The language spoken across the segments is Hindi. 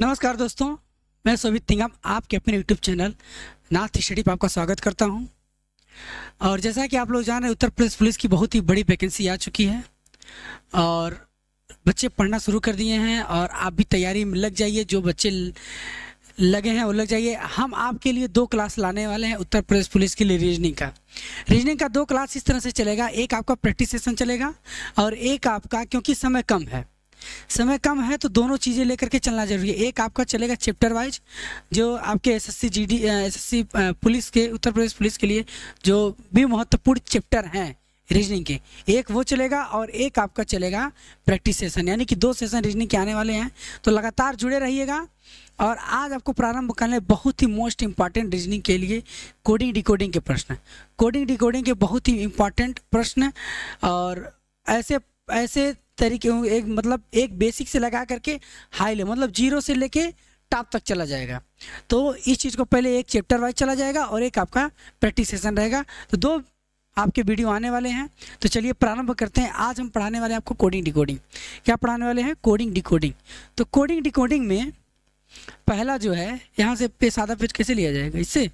नमस्कार दोस्तों मैं सोभित थिंगम आपके अपने यूट्यूब चैनल नाथ स्टडी पर आपका स्वागत करता हूं और जैसा कि आप लोग जान रहे उत्तर प्रदेश पुलिस की बहुत ही बड़ी वैकेंसी आ चुकी है और बच्चे पढ़ना शुरू कर दिए हैं और आप भी तैयारी में लग जाइए जो बच्चे लगे हैं वो लग जाइए हम आपके लिए दो क्लास लाने वाले हैं उत्तर प्रदेश पुलिस के लिए रीजनिंग का रीजनिंग का दो क्लास इस तरह से चलेगा एक आपका प्रैक्टिस सेशन चलेगा और एक आपका क्योंकि समय कम है समय कम है तो दोनों चीज़ें लेकर के चलना जरूरी है एक आपका चलेगा चैप्टर वाइज जो आपके एसएससी जीडी एसएससी पुलिस के उत्तर प्रदेश पुलिस के लिए जो भी महत्वपूर्ण चैप्टर हैं रीजनिंग के एक वो चलेगा और एक आपका चलेगा प्रैक्टिस सेशन यानी कि दो सेशन रीजनिंग के आने वाले हैं तो लगातार जुड़े रहिएगा और आज आपको प्रारंभ करने बहुत ही मोस्ट इम्पॉर्टेंट रीजनिंग के लिए कोडिंग डिकोडिंग के प्रश्न कोडिंग डिकोडिंग के बहुत ही इम्पॉर्टेंट प्रश्न और ऐसे ऐसे तरीके होंगे एक मतलब एक बेसिक से लगा करके हाई लेवल मतलब जीरो से लेके टॉप तक चला जाएगा तो इस चीज़ को पहले एक चैप्टर वाइज चला जाएगा और एक आपका प्रैक्टिस सेशन रहेगा तो दो आपके वीडियो आने वाले हैं तो चलिए प्रारंभ करते हैं आज हम पढ़ाने वाले हैं आपको कोडिंग डिकोडिंग क्या पढ़ाने वाले हैं कोडिंग डिकोडिंग तो कोडिंग डिकोडिंग में पहला जो है यहाँ से पे सादा पेज कैसे लिया जाएगा इससे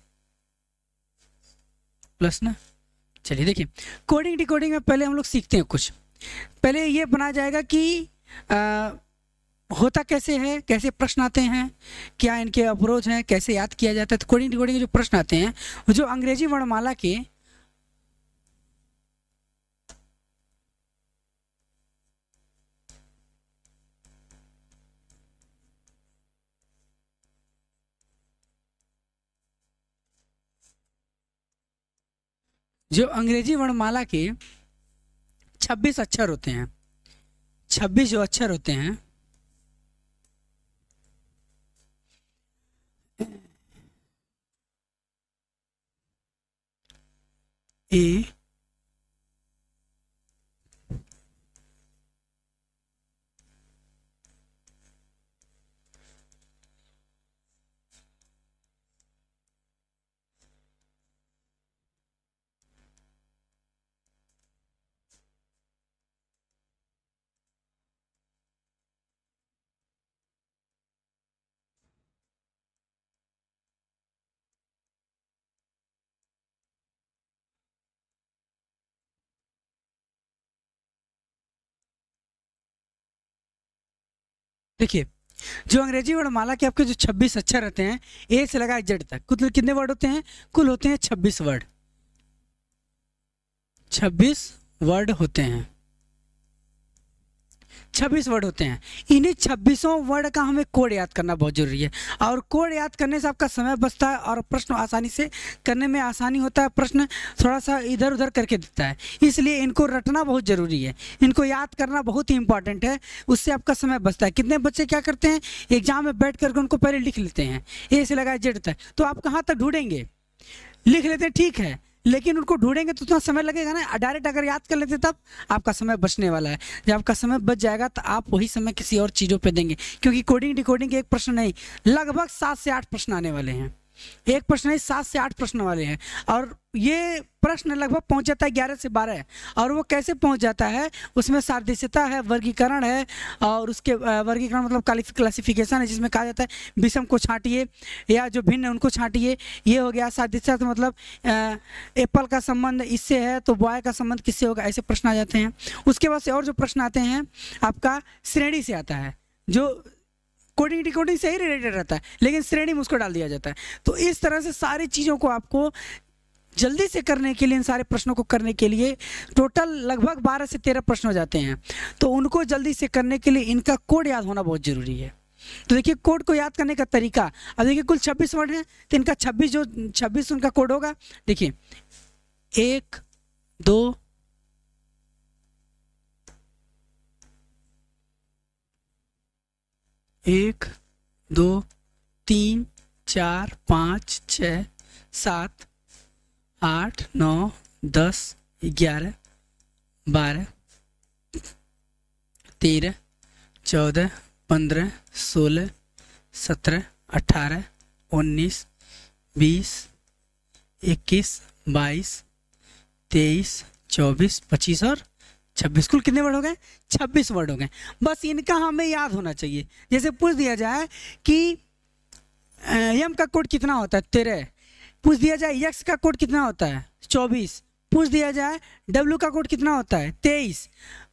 प्लस ना चलिए देखिए कोडिंग डिकोडिंग में पहले हम लोग सीखते हैं कुछ पहले ये बनाया जाएगा कि आ, होता कैसे है कैसे प्रश्न आते हैं क्या इनके अप्रोच हैं कैसे याद किया जाता है तो कोडिंग कोडिंग जो प्रश्न आते हैं जो अंग्रेजी वर्णमाला के जो अंग्रेजी वर्णमाला के छब्बीस अक्षर होते हैं छब्बीस जो अक्षर होते हैं ए देखिए जो अंग्रेजी वर्ड माला के आपके जो 26 अक्षर रहते हैं ए से लगा जेड तक कुल कितने वर्ड होते हैं कुल होते हैं 26 वर्ड 26 वर्ड होते हैं छब्बीस वर्ड होते हैं इन्हीं छब्बीसों वर्ड का हमें कोड याद करना बहुत ज़रूरी है और कोड याद करने से आपका समय बचता है और प्रश्न आसानी से करने में आसानी होता है प्रश्न थोड़ा सा इधर उधर करके देता है इसलिए इनको रटना बहुत ज़रूरी है इनको याद करना बहुत ही इंपॉर्टेंट है उससे आपका समय बचता है कितने बच्चे क्या करते हैं एग्जाम में बैठ करके उनको पहले लिख लेते हैं ए से लगाए जेड तक तो आप कहाँ तक ढूंढेंगे लिख लेते हैं ठीक है लेकिन उनको ढूंढेंगे तो उतना समय लगेगा ना डायरेक्ट अगर याद कर लेते तब आपका समय बचने वाला है जब आपका समय बच जाएगा तो आप वही समय किसी और चीज़ों पर देंगे क्योंकि कोडिंग डिकोडिंग के एक प्रश्न नहीं लगभग सात से आठ प्रश्न आने वाले हैं एक प्रश्न नहीं सात से आठ प्रश्न वाले हैं और ये प्रश्न लगभग पहुंच जाता है ग्यारह से बारह और वो कैसे पहुंच जाता है उसमें सादृश्यता है वर्गीकरण है और उसके वर्गीकरण मतलब क्लासिफिकेशन है जिसमें कहा जाता है विषम को छांटिए या जो भिन्न है उनको छांटिए ये हो गया सादृश्यता तो मतलब एप्पल का संबंध इससे है तो बॉय का संबंध किससे होगा ऐसे प्रश्न आ जाते हैं उसके बाद से और जो प्रश्न आते हैं आपका श्रेणी से आता है जो कोडिंग डिकोडिंग से ही रिलेटेड रहता है लेकिन श्रेणी में उसको डाल दिया जाता है तो इस तरह से सारी चीज़ों को आपको जल्दी से करने के लिए इन सारे प्रश्नों को करने के लिए टोटल लगभग बारह से तेरह प्रश्न हो जाते हैं तो उनको जल्दी से करने के लिए इनका कोड याद होना बहुत ज़रूरी है तो देखिए कोड को याद करने का तरीका अब देखिए कुल छब्बीस वर्ड हैं तो इनका छब्बीस जो छब्बीस उनका कोड होगा देखिए एक दो एक दो तीन चार पाँच छ सात आठ नौ दस ग्यारह बारह तेरह चौदह पंद्रह सोलह सत्रह अठारह उन्नीस बीस इक्कीस बाईस तेईस चौबीस पच्चीस और छब्बीस कुल कितने वर्ड हो गए छब्बीस वर्ड हो गए बस इनका हमें याद होना चाहिए जैसे पूछ दिया जाए कि यम का कोड कितना होता है तेरह पूछ दिया जाए यक्स का कोड कितना होता है चौबीस पूछ दिया जाए डब्ल्यू का कोड कितना होता है तेईस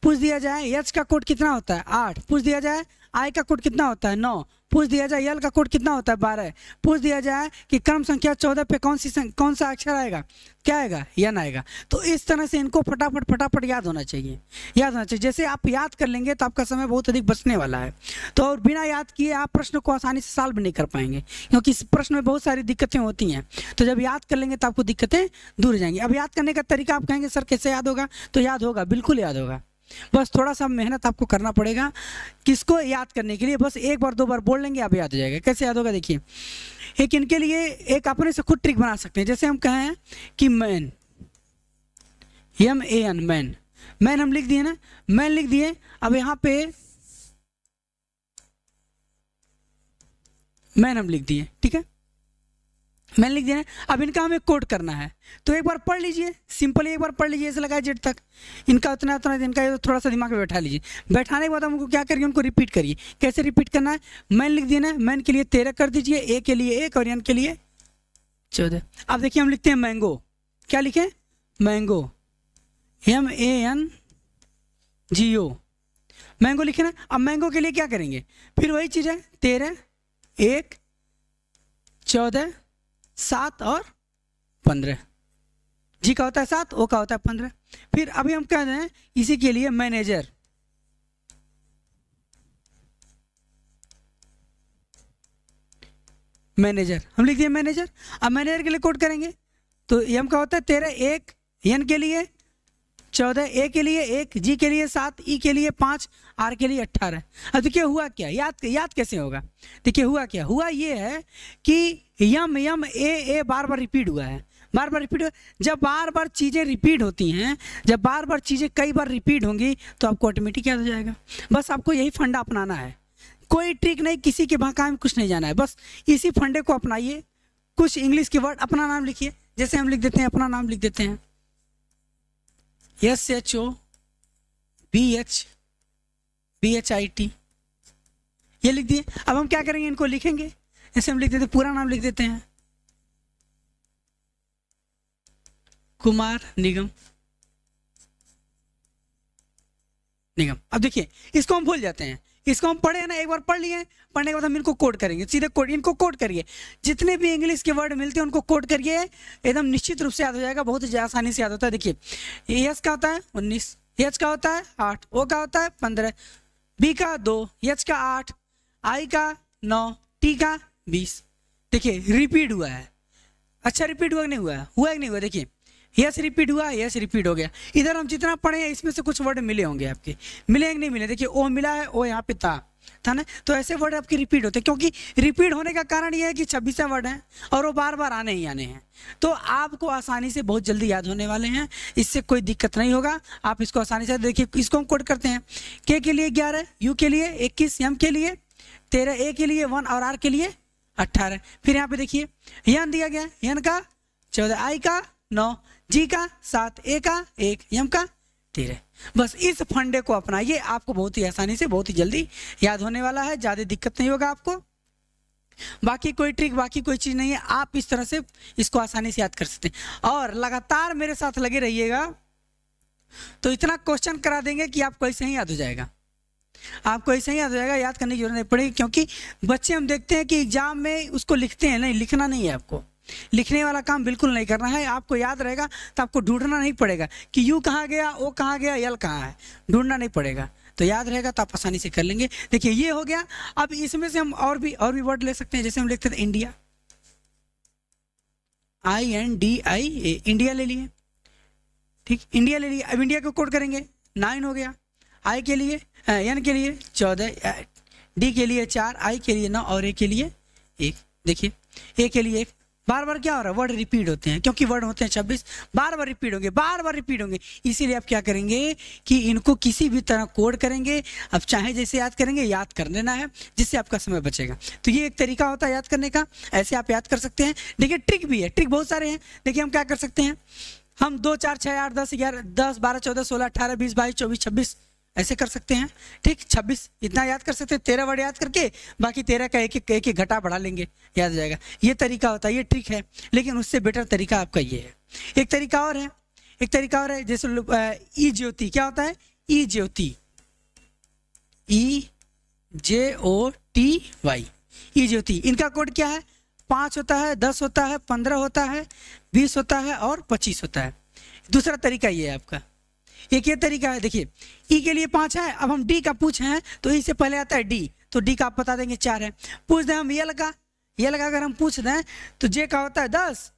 पूछ दिया जाए यच का कोड कितना होता है आठ पूछ दिया जाए आई का कोड कितना होता है नौ पूछ दिया जाए यल का कोड कितना होता है बारह पूछ दिया जाए कि क्रम संख्या चौदह पे कौन सी कौन सा अक्षर आएगा क्या आएगा यन आएगा तो इस तरह से इनको फटाफट फटाफट याद होना चाहिए याद होना चाहिए जैसे आप याद कर लेंगे तो आपका समय बहुत अधिक बचने वाला है तो और बिना याद किए आप प्रश्न को आसानी से सॉल्व नहीं कर पाएंगे क्योंकि इस प्रश्न में बहुत सारी दिक्कतें होती हैं तो जब याद कर लेंगे तो आपको दिक्कतें दूर जाएंगी अब याद करने का तरीका आप कहेंगे सर कैसे याद होगा तो याद होगा बिल्कुल याद होगा बस थोड़ा सा मेहनत आपको करना पड़ेगा किसको याद करने के लिए बस एक बार दो बार बोल लेंगे आप याद हो जाएगा कैसे याद होगा देखिए एक इनके लिए एक अपने से खुद ट्रिक बना सकते हैं जैसे हम कहें कि man M A N man man हम लिख दिए ना मैन लिख दिए अब यहां पे मैन हम लिख दिए ठीक है मैंने लिख दिया है अब इनका हमें कोड करना है तो एक बार पढ़ लीजिए सिंपली एक बार पढ़ लीजिए ऐसे लगाए जेड तक इनका उतना उतना इनका थोड़ा सा दिमाग में बैठा लीजिए बैठाने के बाद हमको क्या करिए उनको रिपीट करिए कैसे रिपीट करना है मैन लिख देना है मैन के लिए तेरह कर दीजिए ए के लिए एक और एन के लिए चौदह अब देखिए हम लिखते हैं मैंगो क्या लिखें mango M A N G O mango लिखे ना अब मैंगो के लिए क्या करेंगे फिर वही चीज़ है तेरह एक चौदह सात और पंद्रह जी का होता है सात ओ का होता है पंद्रह फिर अभी हम कह रहे हैं इसी के लिए मैनेजर मैनेजर हम लिख दिए मैनेजर अब मैनेजर के लिए कोड करेंगे तो एम का होता है तेरह एक एन के लिए चौदह ए के लिए एक जी के लिए सात ई के लिए पाँच आर के लिए अट्ठारह अब देखिए हुआ क्या याद याद कैसे होगा देखिए हुआ क्या हुआ ये है कि यम यम ए ए बार बार रिपीट हुआ है बार बार रिपीट जब बार बार चीज़ें रिपीट होती हैं जब बार बार चीज़ें कई बार रिपीट होंगी तो आपको ऑटोमेटिक याद हो जाएगा बस आपको यही फंडा अपनाना है कोई ट्रिक नहीं किसी के भाका में कुछ नहीं जाना है बस इसी फंडे को अपनाइए कुछ इंग्लिश के वर्ड अपना नाम लिखिए जैसे हम लिख देते हैं अपना नाम लिख देते हैं S H O B H B H I T ये लिख दिए अब हम क्या करेंगे इनको लिखेंगे ऐसे हम लिख देते पूरा नाम लिख देते हैं कुमार निगम निगम अब देखिए इसको हम भूल जाते हैं इसको हम पढ़े ना एक बार पढ़ लिए पढ़ने के बाद हम इनको कोड करेंगे सीधे कोड इनको कोड करिए जितने भी इंग्लिश के वर्ड मिलते हैं उनको कोड करिए एकदम निश्चित रूप से याद हो जाएगा बहुत ही आसानी से याद होता है देखिए एस का होता है उन्नीस एच का होता है आठ ओ का होता है पंद्रह बी का दो एच का आठ आई का नौ टी का बीस देखिए रिपीट हुआ है अच्छा रिपीट हुआ नहीं हुआ है हुआ कि नहीं हुआ देखिए यस रिपीट हुआ यस रिपीट हो गया इधर हम जितना पढ़े हैं इसमें से कुछ वर्ड मिले होंगे आपके मिले नहीं मिले देखिए ओ मिला है ओ यहाँ पे था था ना तो ऐसे वर्ड आपके रिपीट होते हैं क्योंकि रिपीट होने का कारण यह है कि छब्बीसें वर्ड हैं और वो बार बार आने ही आने हैं तो आपको आसानी से बहुत जल्दी याद होने वाले हैं इससे कोई दिक्कत नहीं होगा आप इसको आसानी से देखिए इसको हम कोड करते हैं के के लिए ग्यारह यू के लिए इक्कीस एम के लिए तेरह ए के लिए वन और आर के लिए अट्ठारह फिर यहाँ पे देखिए यन दिया गया यन का चौदह आई का नौ जी का सात ए का एक यम का तेरह बस इस फंडे को अपनाइए आपको बहुत ही आसानी से बहुत ही जल्दी याद होने वाला है ज़्यादा दिक्कत नहीं होगा आपको बाकी कोई ट्रिक बाकी कोई चीज़ नहीं है आप इस तरह से इसको आसानी से याद कर सकते हैं और लगातार मेरे साथ लगे रहिएगा तो इतना क्वेश्चन करा देंगे कि आपको ऐसे ही याद हो जाएगा आपको ऐसे ही याद हो जाएगा याद करने की जरूरत नहीं पड़ेगी क्योंकि बच्चे हम देखते हैं कि एग्जाम में उसको लिखते हैं नहीं लिखना नहीं है आपको लिखने वाला काम बिल्कुल नहीं करना है आपको याद रहेगा तो आपको ढूंढना नहीं पड़ेगा कि यू कहाँ गया ओ कहाँ गया यल कहाँ है ढूंढना नहीं पड़ेगा तो याद रहेगा तो आप आसानी से कर लेंगे देखिए ये हो गया अब इसमें से हम और भी और भी वर्ड ले सकते हैं जैसे हम लिखते थे India I N D I A India ले लिए ठीक इंडिया ले लिए अब इंडिया को कोड करेंगे नाइन हो गया आई के लिए एन के लिए चौदह डी के लिए चार आई के लिए नौ और ए के लिए एक देखिए ए के लिए एक बार बार क्या हो रहा है वर्ड रिपीट होते हैं क्योंकि वर्ड होते हैं छब्बीस बार बार रिपीट होंगे बार बार रिपीट होंगे इसीलिए आप क्या करेंगे कि इनको किसी भी तरह कोड करेंगे आप चाहे जैसे याद करेंगे याद कर लेना है जिससे आपका समय बचेगा तो ये एक तरीका होता है याद करने का ऐसे आप याद कर सकते हैं देखिए ट्रिक भी है ट्रिक बहुत सारे हैं देखिए हम क्या कर सकते हैं हम दो चार छः आठ दस ग्यारह दस बारह चौदह सोलह अठारह बीस बाईस चौबीस छब्बीस ऐसे कर सकते हैं ठीक 26 इतना याद कर सकते हैं तेरह वर्ड याद करके बाकी तेरह का एक एक एक घटा बढ़ा लेंगे याद हो जाएगा ये तरीका होता है ये ट्रिक है लेकिन उससे बेटर तरीका आपका ये है एक तरीका और है एक तरीका और है जैसे ई ज्योति क्या होता है ई ज्योति ई जे ओ टी वाई ई ज्योति इनका कोड क्या है पाँच होता है दस होता है पंद्रह होता है बीस होता है और पच्चीस होता है दूसरा तरीका ये है आपका एक ये तरीका है देखिए ई e के लिए पाँच है अब हम डी का पूछे हैं तो ई e से पहले आता है डी तो डी का आप बता देंगे चार है पूछ दें हम यल e का यल का अगर हम पूछ दें तो जे का होता है दस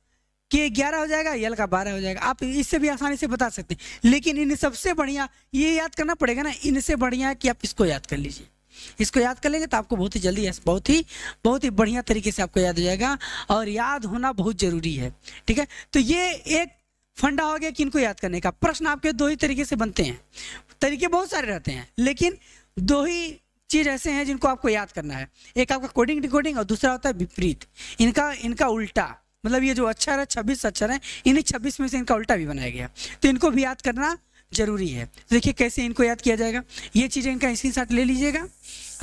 के ग्यारह हो जाएगा यल का बारह हो जाएगा आप इससे भी आसानी से बता सकते हैं लेकिन इन सबसे बढ़िया ये याद करना पड़ेगा ना इनसे बढ़िया है कि आप इसको याद कर लीजिए इसको याद कर लेंगे तो आपको बहुत ही जल्दी बहुत ही बहुत ही बढ़िया तरीके से आपको याद हो जाएगा और याद होना बहुत जरूरी है ठीक है तो ये एक फंडा हो गया कि इनको याद करने का प्रश्न आपके दो ही तरीके से बनते हैं तरीके बहुत सारे रहते हैं लेकिन दो ही चीज़ ऐसे हैं जिनको आपको याद करना है एक आपका कोडिंग डिकोडिंग और दूसरा होता है विपरीत इनका इनका उल्टा मतलब ये जो अच्छा है छब्बीस अच्छा है इन्हीं छब्बीस में से इनका उल्टा भी बनाया गया तो इनको भी याद करना जरूरी है तो देखिए कैसे इनको याद किया जाएगा ये चीज़ें इनका इसी साथ ले लीजिएगा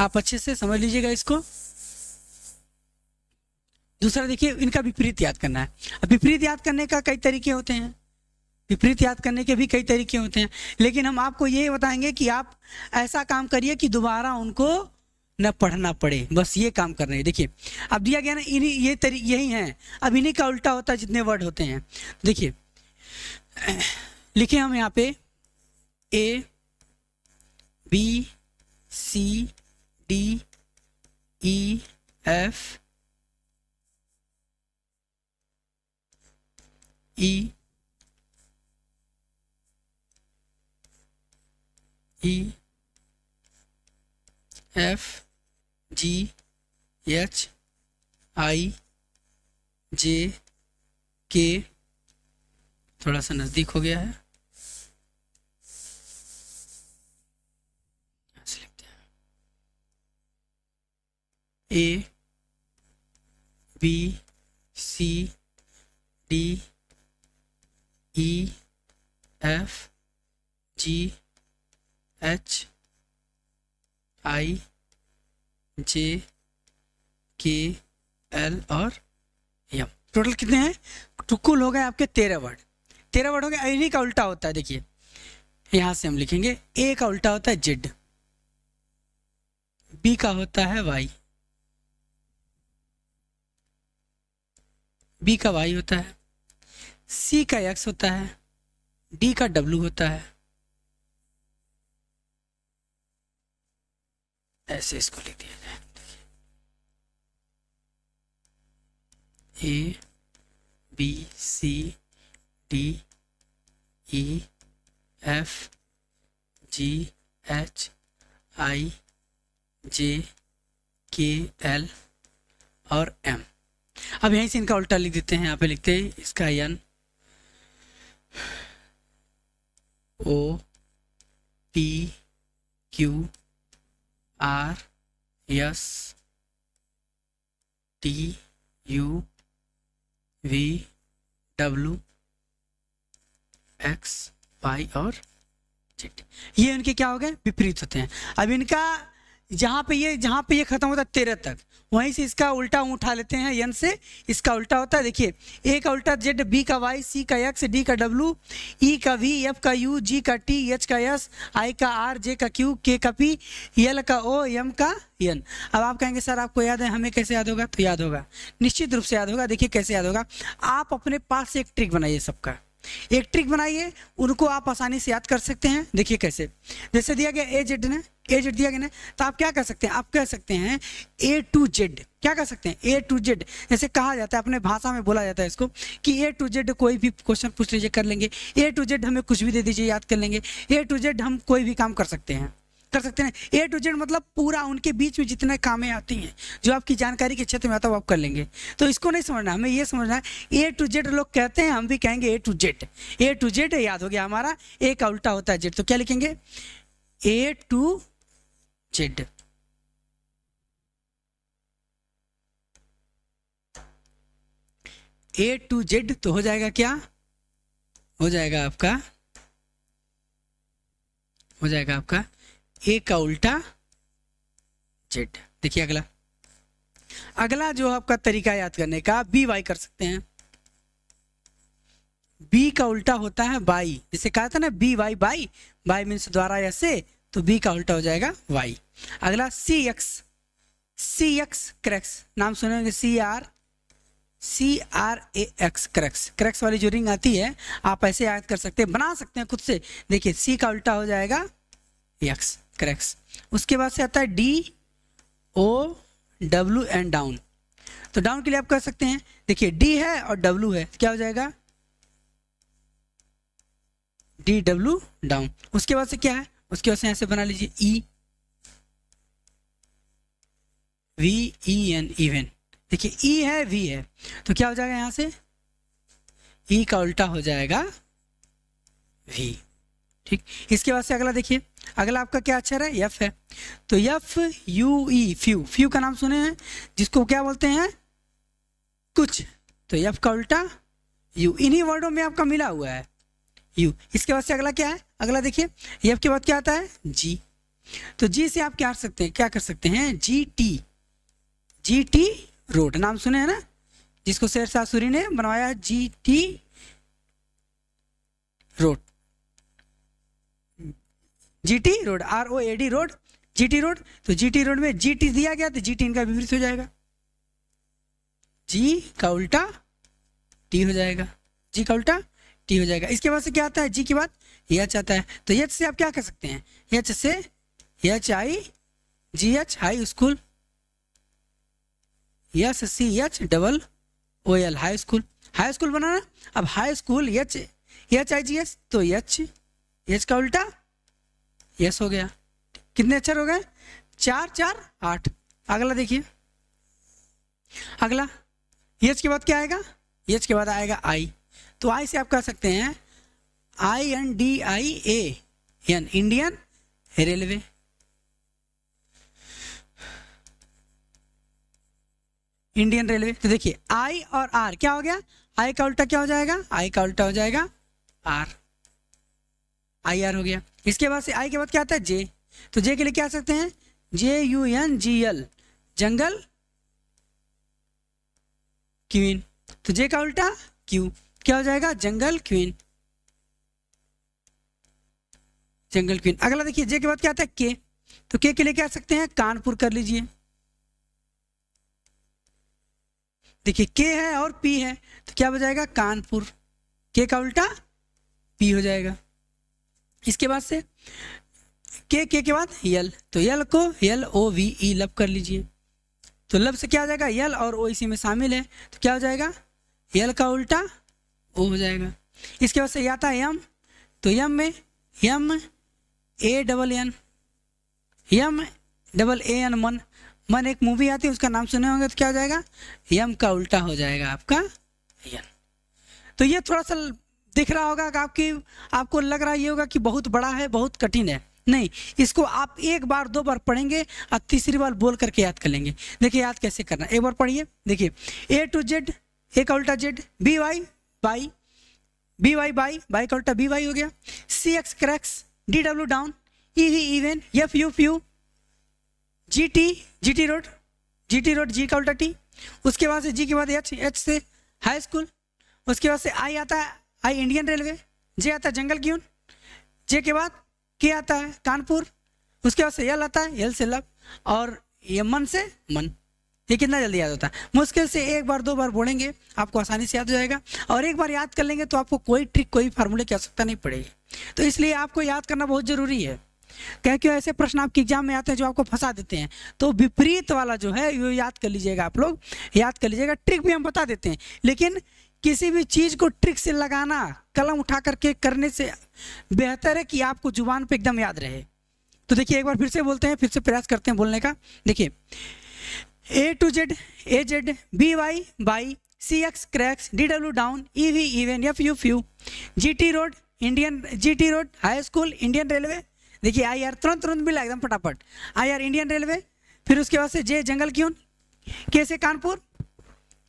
आप अच्छे से समझ लीजिएगा इसको दूसरा देखिए इनका विपरीत याद करना है अब विपरीत याद करने का कई तरीके होते हैं विपरीत याद करने के भी कई तरीके होते हैं लेकिन हम आपको ये बताएंगे कि आप ऐसा काम करिए कि दोबारा उनको न पढ़ना पड़े बस ये काम कर रहे देखिए अब दिया गया ना इन्हीं ये तरी यही है अब इन्हीं का उल्टा होता है जितने वर्ड होते हैं देखिए लिखे हम यहाँ पे A B C D E F E E F G H I J K थोड़ा सा नज़दीक हो गया है A B C D E F G H I J K L और यम टोटल कितने हैं टुकुल कुल हो गए आपके तेरह वर्ड तेरह वर्ड हो गए इन्हीं का उल्टा होता है देखिए यहां से हम लिखेंगे ए का उल्टा होता है जिड बी का होता है वाई बी का वाई होता है सी का एक्स होता है डी का डब्लू होता है ऐसे इसको लिख दिया जाए A B C D E F G H I J K L और एम अब यहीं से इनका उल्टा लिख देते हैं यहाँ पे लिखते हैं इसका N O P Q R S T U V W X Y और जेड ये इनके क्या हो गए विपरीत होते हैं अब इनका जहाँ पे ये जहाँ पे ये ख़त्म होता है तेरह तक वहीं से इसका उल्टा उठा लेते हैं यन से इसका उल्टा होता है देखिए ए का उल्टा जेड बी का वाई सी का एक्स डी का डब्लू ई e का वी एफ का यू जी का टी एच का एस आई का आर जे का क्यू के का पी एल का ओ एम का यन अब आप कहेंगे सर आपको याद है हमें कैसे याद होगा तो याद होगा निश्चित रूप से याद होगा देखिए कैसे याद होगा आप अपने पास एक ट्रिक बनाइए सबका एक ट्रिक बनाइए उनको आप आसानी से याद कर सकते हैं देखिए कैसे जैसे दिया गया ए जेड ने ए जेड दिया गया ना तो आप क्या कर सकते हैं आप कह सकते हैं ए टू जेड क्या कह सकते हैं ए टू जेड जैसे कहा जाता है अपने भाषा में बोला जाता है इसको कि ए टू जेड कोई भी क्वेश्चन पूछ लीजिए कर लेंगे ए टू जेड हमें कुछ भी दे दीजिए याद कर लेंगे ए टू जेड हम कोई भी काम कर सकते हैं कर सकते हैं ए टू जेड मतलब पूरा उनके बीच में जितने कामें आती हैं जो आपकी जानकारी के क्षेत्र में आता है वो आप कर लेंगे तो इसको नहीं समझना हमें ये समझना है ए टू जेड लोग कहते हैं हम भी कहेंगे A to Z A to Z याद हो गया हमारा ए का उल्टा होता है जेड तो क्या लिखेंगे A to Z A to Z तो हो जाएगा क्या हो जाएगा आपका हो जाएगा आपका ए का उल्टा जेड देखिए अगला अगला जो आपका तरीका याद करने का बी वाई कर सकते हैं बी का उल्टा होता है बाई जैसे कहा था ना B Y by by means द्वारा या से तो बी का उल्टा हो जाएगा वाई अगला C X C X Crax नाम सुने C R C R A X Crax Crax वाली जो रिंग आती है आप ऐसे याद कर सकते हैं बना सकते हैं खुद से देखिए सी का उल्टा हो जाएगा एक्स क्रैक्स उसके बाद से आता है D O W and down तो डाउन के लिए आप कर सकते हैं देखिए डी है और डब्ल्यू है क्या हो जाएगा डी डब्ल्यू डाउन उसके बाद से क्या है उसके बाद से ऐसे बना लीजिए E V E N even देखिए ई e है वी है तो क्या हो जाएगा यहां से ई e का उल्टा हो जाएगा वी ठीक इसके बाद से अगला देखिए अगला आपका क्या अक्षर है यफ है तो F U E few few का नाम सुने हैं जिसको क्या बोलते हैं कुछ तो यफ का उल्टा यू इन्हीं वर्डों में आपका मिला हुआ है यू इसके बाद से अगला क्या है अगला देखिए यफ के बाद क्या आता है जी तो जी से आप क्या कर सकते हैं क्या कर सकते हैं G T G T road नाम सुने हैं ना जिसको शेर शाह सूरी ने बनवाया G T road GT road R O A D road GT road तो जीटी रोड में जीटी दिया गया तो जीटी इनका विपरीत हो जाएगा जी का उल्टा टी हो जाएगा जी का उल्टा टी हो जाएगा इसके बाद से क्या आता है जी के बाद एच आता है तो एच से आप क्या कह सकते हैं एच से H I G H high school S C H double O L high school high school बनाना अब high school H H I G H तो एच एच का उल्टा यस हो गया कितने अक्षर हो गए चार चार आठ अगला देखिए अगला यस के बाद क्या आएगा यस के बाद आएगा आई तो आई से आप कह सकते हैं I N D I A N Indian railway Indian railway तो देखिए आई और आर क्या हो गया आई का उल्टा क्या हो जाएगा आई का उल्टा हो जाएगा आर आई आर हो गया इसके बाद से आई के बाद क्या आता है जे तो जे के लिए क्या आ सकते हैं J U N G L jungle queen तो जे का उल्टा क्यू क्या हो जाएगा जंगल क्वीन जंगल क्वीन अगला देखिए जे के बाद क्या आता है के तो के के लिए क्या सकते हैं कानपुर कर लीजिए देखिए के है और पी है तो क्या हो जाएगा कानपुर के का उल्टा पी हो जाएगा इसके बाद से के के के बाद यल तो यल को यल ओ वी ई लब कर लीजिए तो लब से क्या हो जाएगा यल और ओ इसी में शामिल है तो क्या हो जाएगा यल का उल्टा ओ हो जाएगा इसके बाद से या था यम तो यम में M A double N M double A N man man एक मूवी आती है उसका नाम सुने होंगे तो क्या हो जाएगा यम का उल्टा हो जाएगा आपका यन तो ये थोड़ा सा दिख रहा होगा कि आपकी आपको लग रहा ये होगा कि बहुत बड़ा है बहुत कठिन है नहीं इसको आप एक बार दो बार पढ़ेंगे और तीसरी बार बोल करके याद कर लेंगे देखिए याद कैसे करना एक बार पढ़िए देखिए ए टू जेड ए का उल्टा Z B Y by B Y by by का उल्टा बी वाई हो गया C X Crax D W down E V even F U few G T G T road G T road G का उल्टा टी उसके बाद से जी के बाद एच एच से हाई स्कूल उसके बाद से आई आता है आई इंडियन रेलवे जे आता है जंगल ग्यून जे के बाद के आता है कानपुर उसके बाद से यल आता है यल से लव और ये मन से मन ये कितना जल्दी याद होता है मुश्किल से एक बार दो बार बोलेंगे आपको आसानी से याद हो जाएगा और एक बार याद कर लेंगे तो आपको कोई ट्रिक कोई फार्मूले की आवश्यकता नहीं पड़ेगी तो इसलिए आपको याद करना बहुत ज़रूरी है क्या क्यों ऐसे प्रश्न आपके एग्जाम में आते हैं जो आपको फंसा देते हैं तो विपरीत वाला जो है वो याद कर लीजिएगा आप लोग याद कर लीजिएगा ट्रिक भी हम बता देते हैं लेकिन किसी भी चीज़ को ट्रिक से लगाना कलम उठा करके करने से बेहतर है कि आपको जुबान पे एकदम याद रहे तो देखिए एक बार फिर से बोलते हैं फिर से प्रयास करते हैं बोलने का देखिए A to Z A Z B Y by C X Crax D W down E V even F U few G T road Indian G T road high school Indian railway देखिए आई आर तुरंत तुरंत मिला एकदम फटाफट आई आर इंडियन रेलवे फिर उसके बाद से जे जंगल क्यून कैसे कानपुर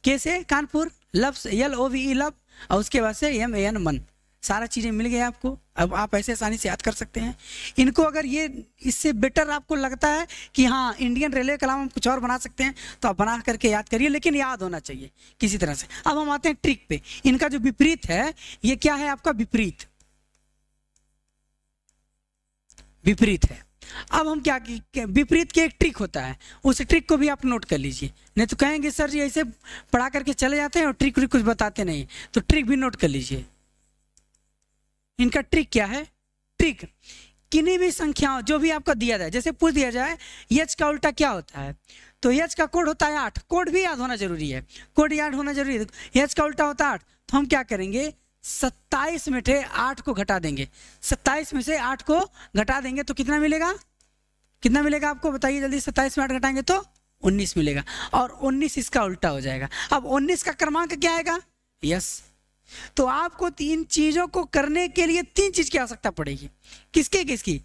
कैसे कानपुर लफ्स L O V E love और उसके बाद से एम ए एन मन सारा चीज़ें मिल गई आपको अब आप ऐसे आसानी से याद कर सकते हैं इनको अगर ये इससे बेटर आपको लगता है कि हाँ इंडियन रेलवे के अलावा हम कुछ और बना सकते हैं तो आप बना करके याद करिए लेकिन याद होना चाहिए किसी तरह से अब हम आते हैं ट्रिक पे इनका जो विपरीत है ये क्या है आपका विपरीत विपरीत है अब हम क्या विपरीत के एक ट्रिक होता है उस ट्रिक को भी आप नोट कर लीजिए नहीं तो कहेंगे सर जी ऐसे पढ़ा करके चले जाते हैं और ट्रिक व्रिक कुछ बताते नहीं तो ट्रिक भी नोट कर लीजिए इनका ट्रिक क्या है ट्रिक किन्हीं भी संख्याओं जो भी आपको दिया जाए जैसे पूछ दिया जाए यच का उल्टा क्या होता है तो यच का कोड होता है आठ कोड भी याद होना जरूरी है कोड याद होना जरूरी है यच का उल्टा होता है आठ तो हम क्या करेंगे सत्ताईस में आठ को घटा देंगे सत्ताईस में से आठ को घटा देंगे तो कितना मिलेगा कितना मिलेगा आपको बताइए जल्दी सत्ताईस में आठ घटाएंगे तो उन्नीस मिलेगा और उन्नीस इसका उल्टा हो जाएगा अब उन्नीस का क्रमांक क्या आएगा यस तो आपको तीन चीजों को करने के लिए तीन चीज की आवश्यकता पड़ेगी किसके किसकी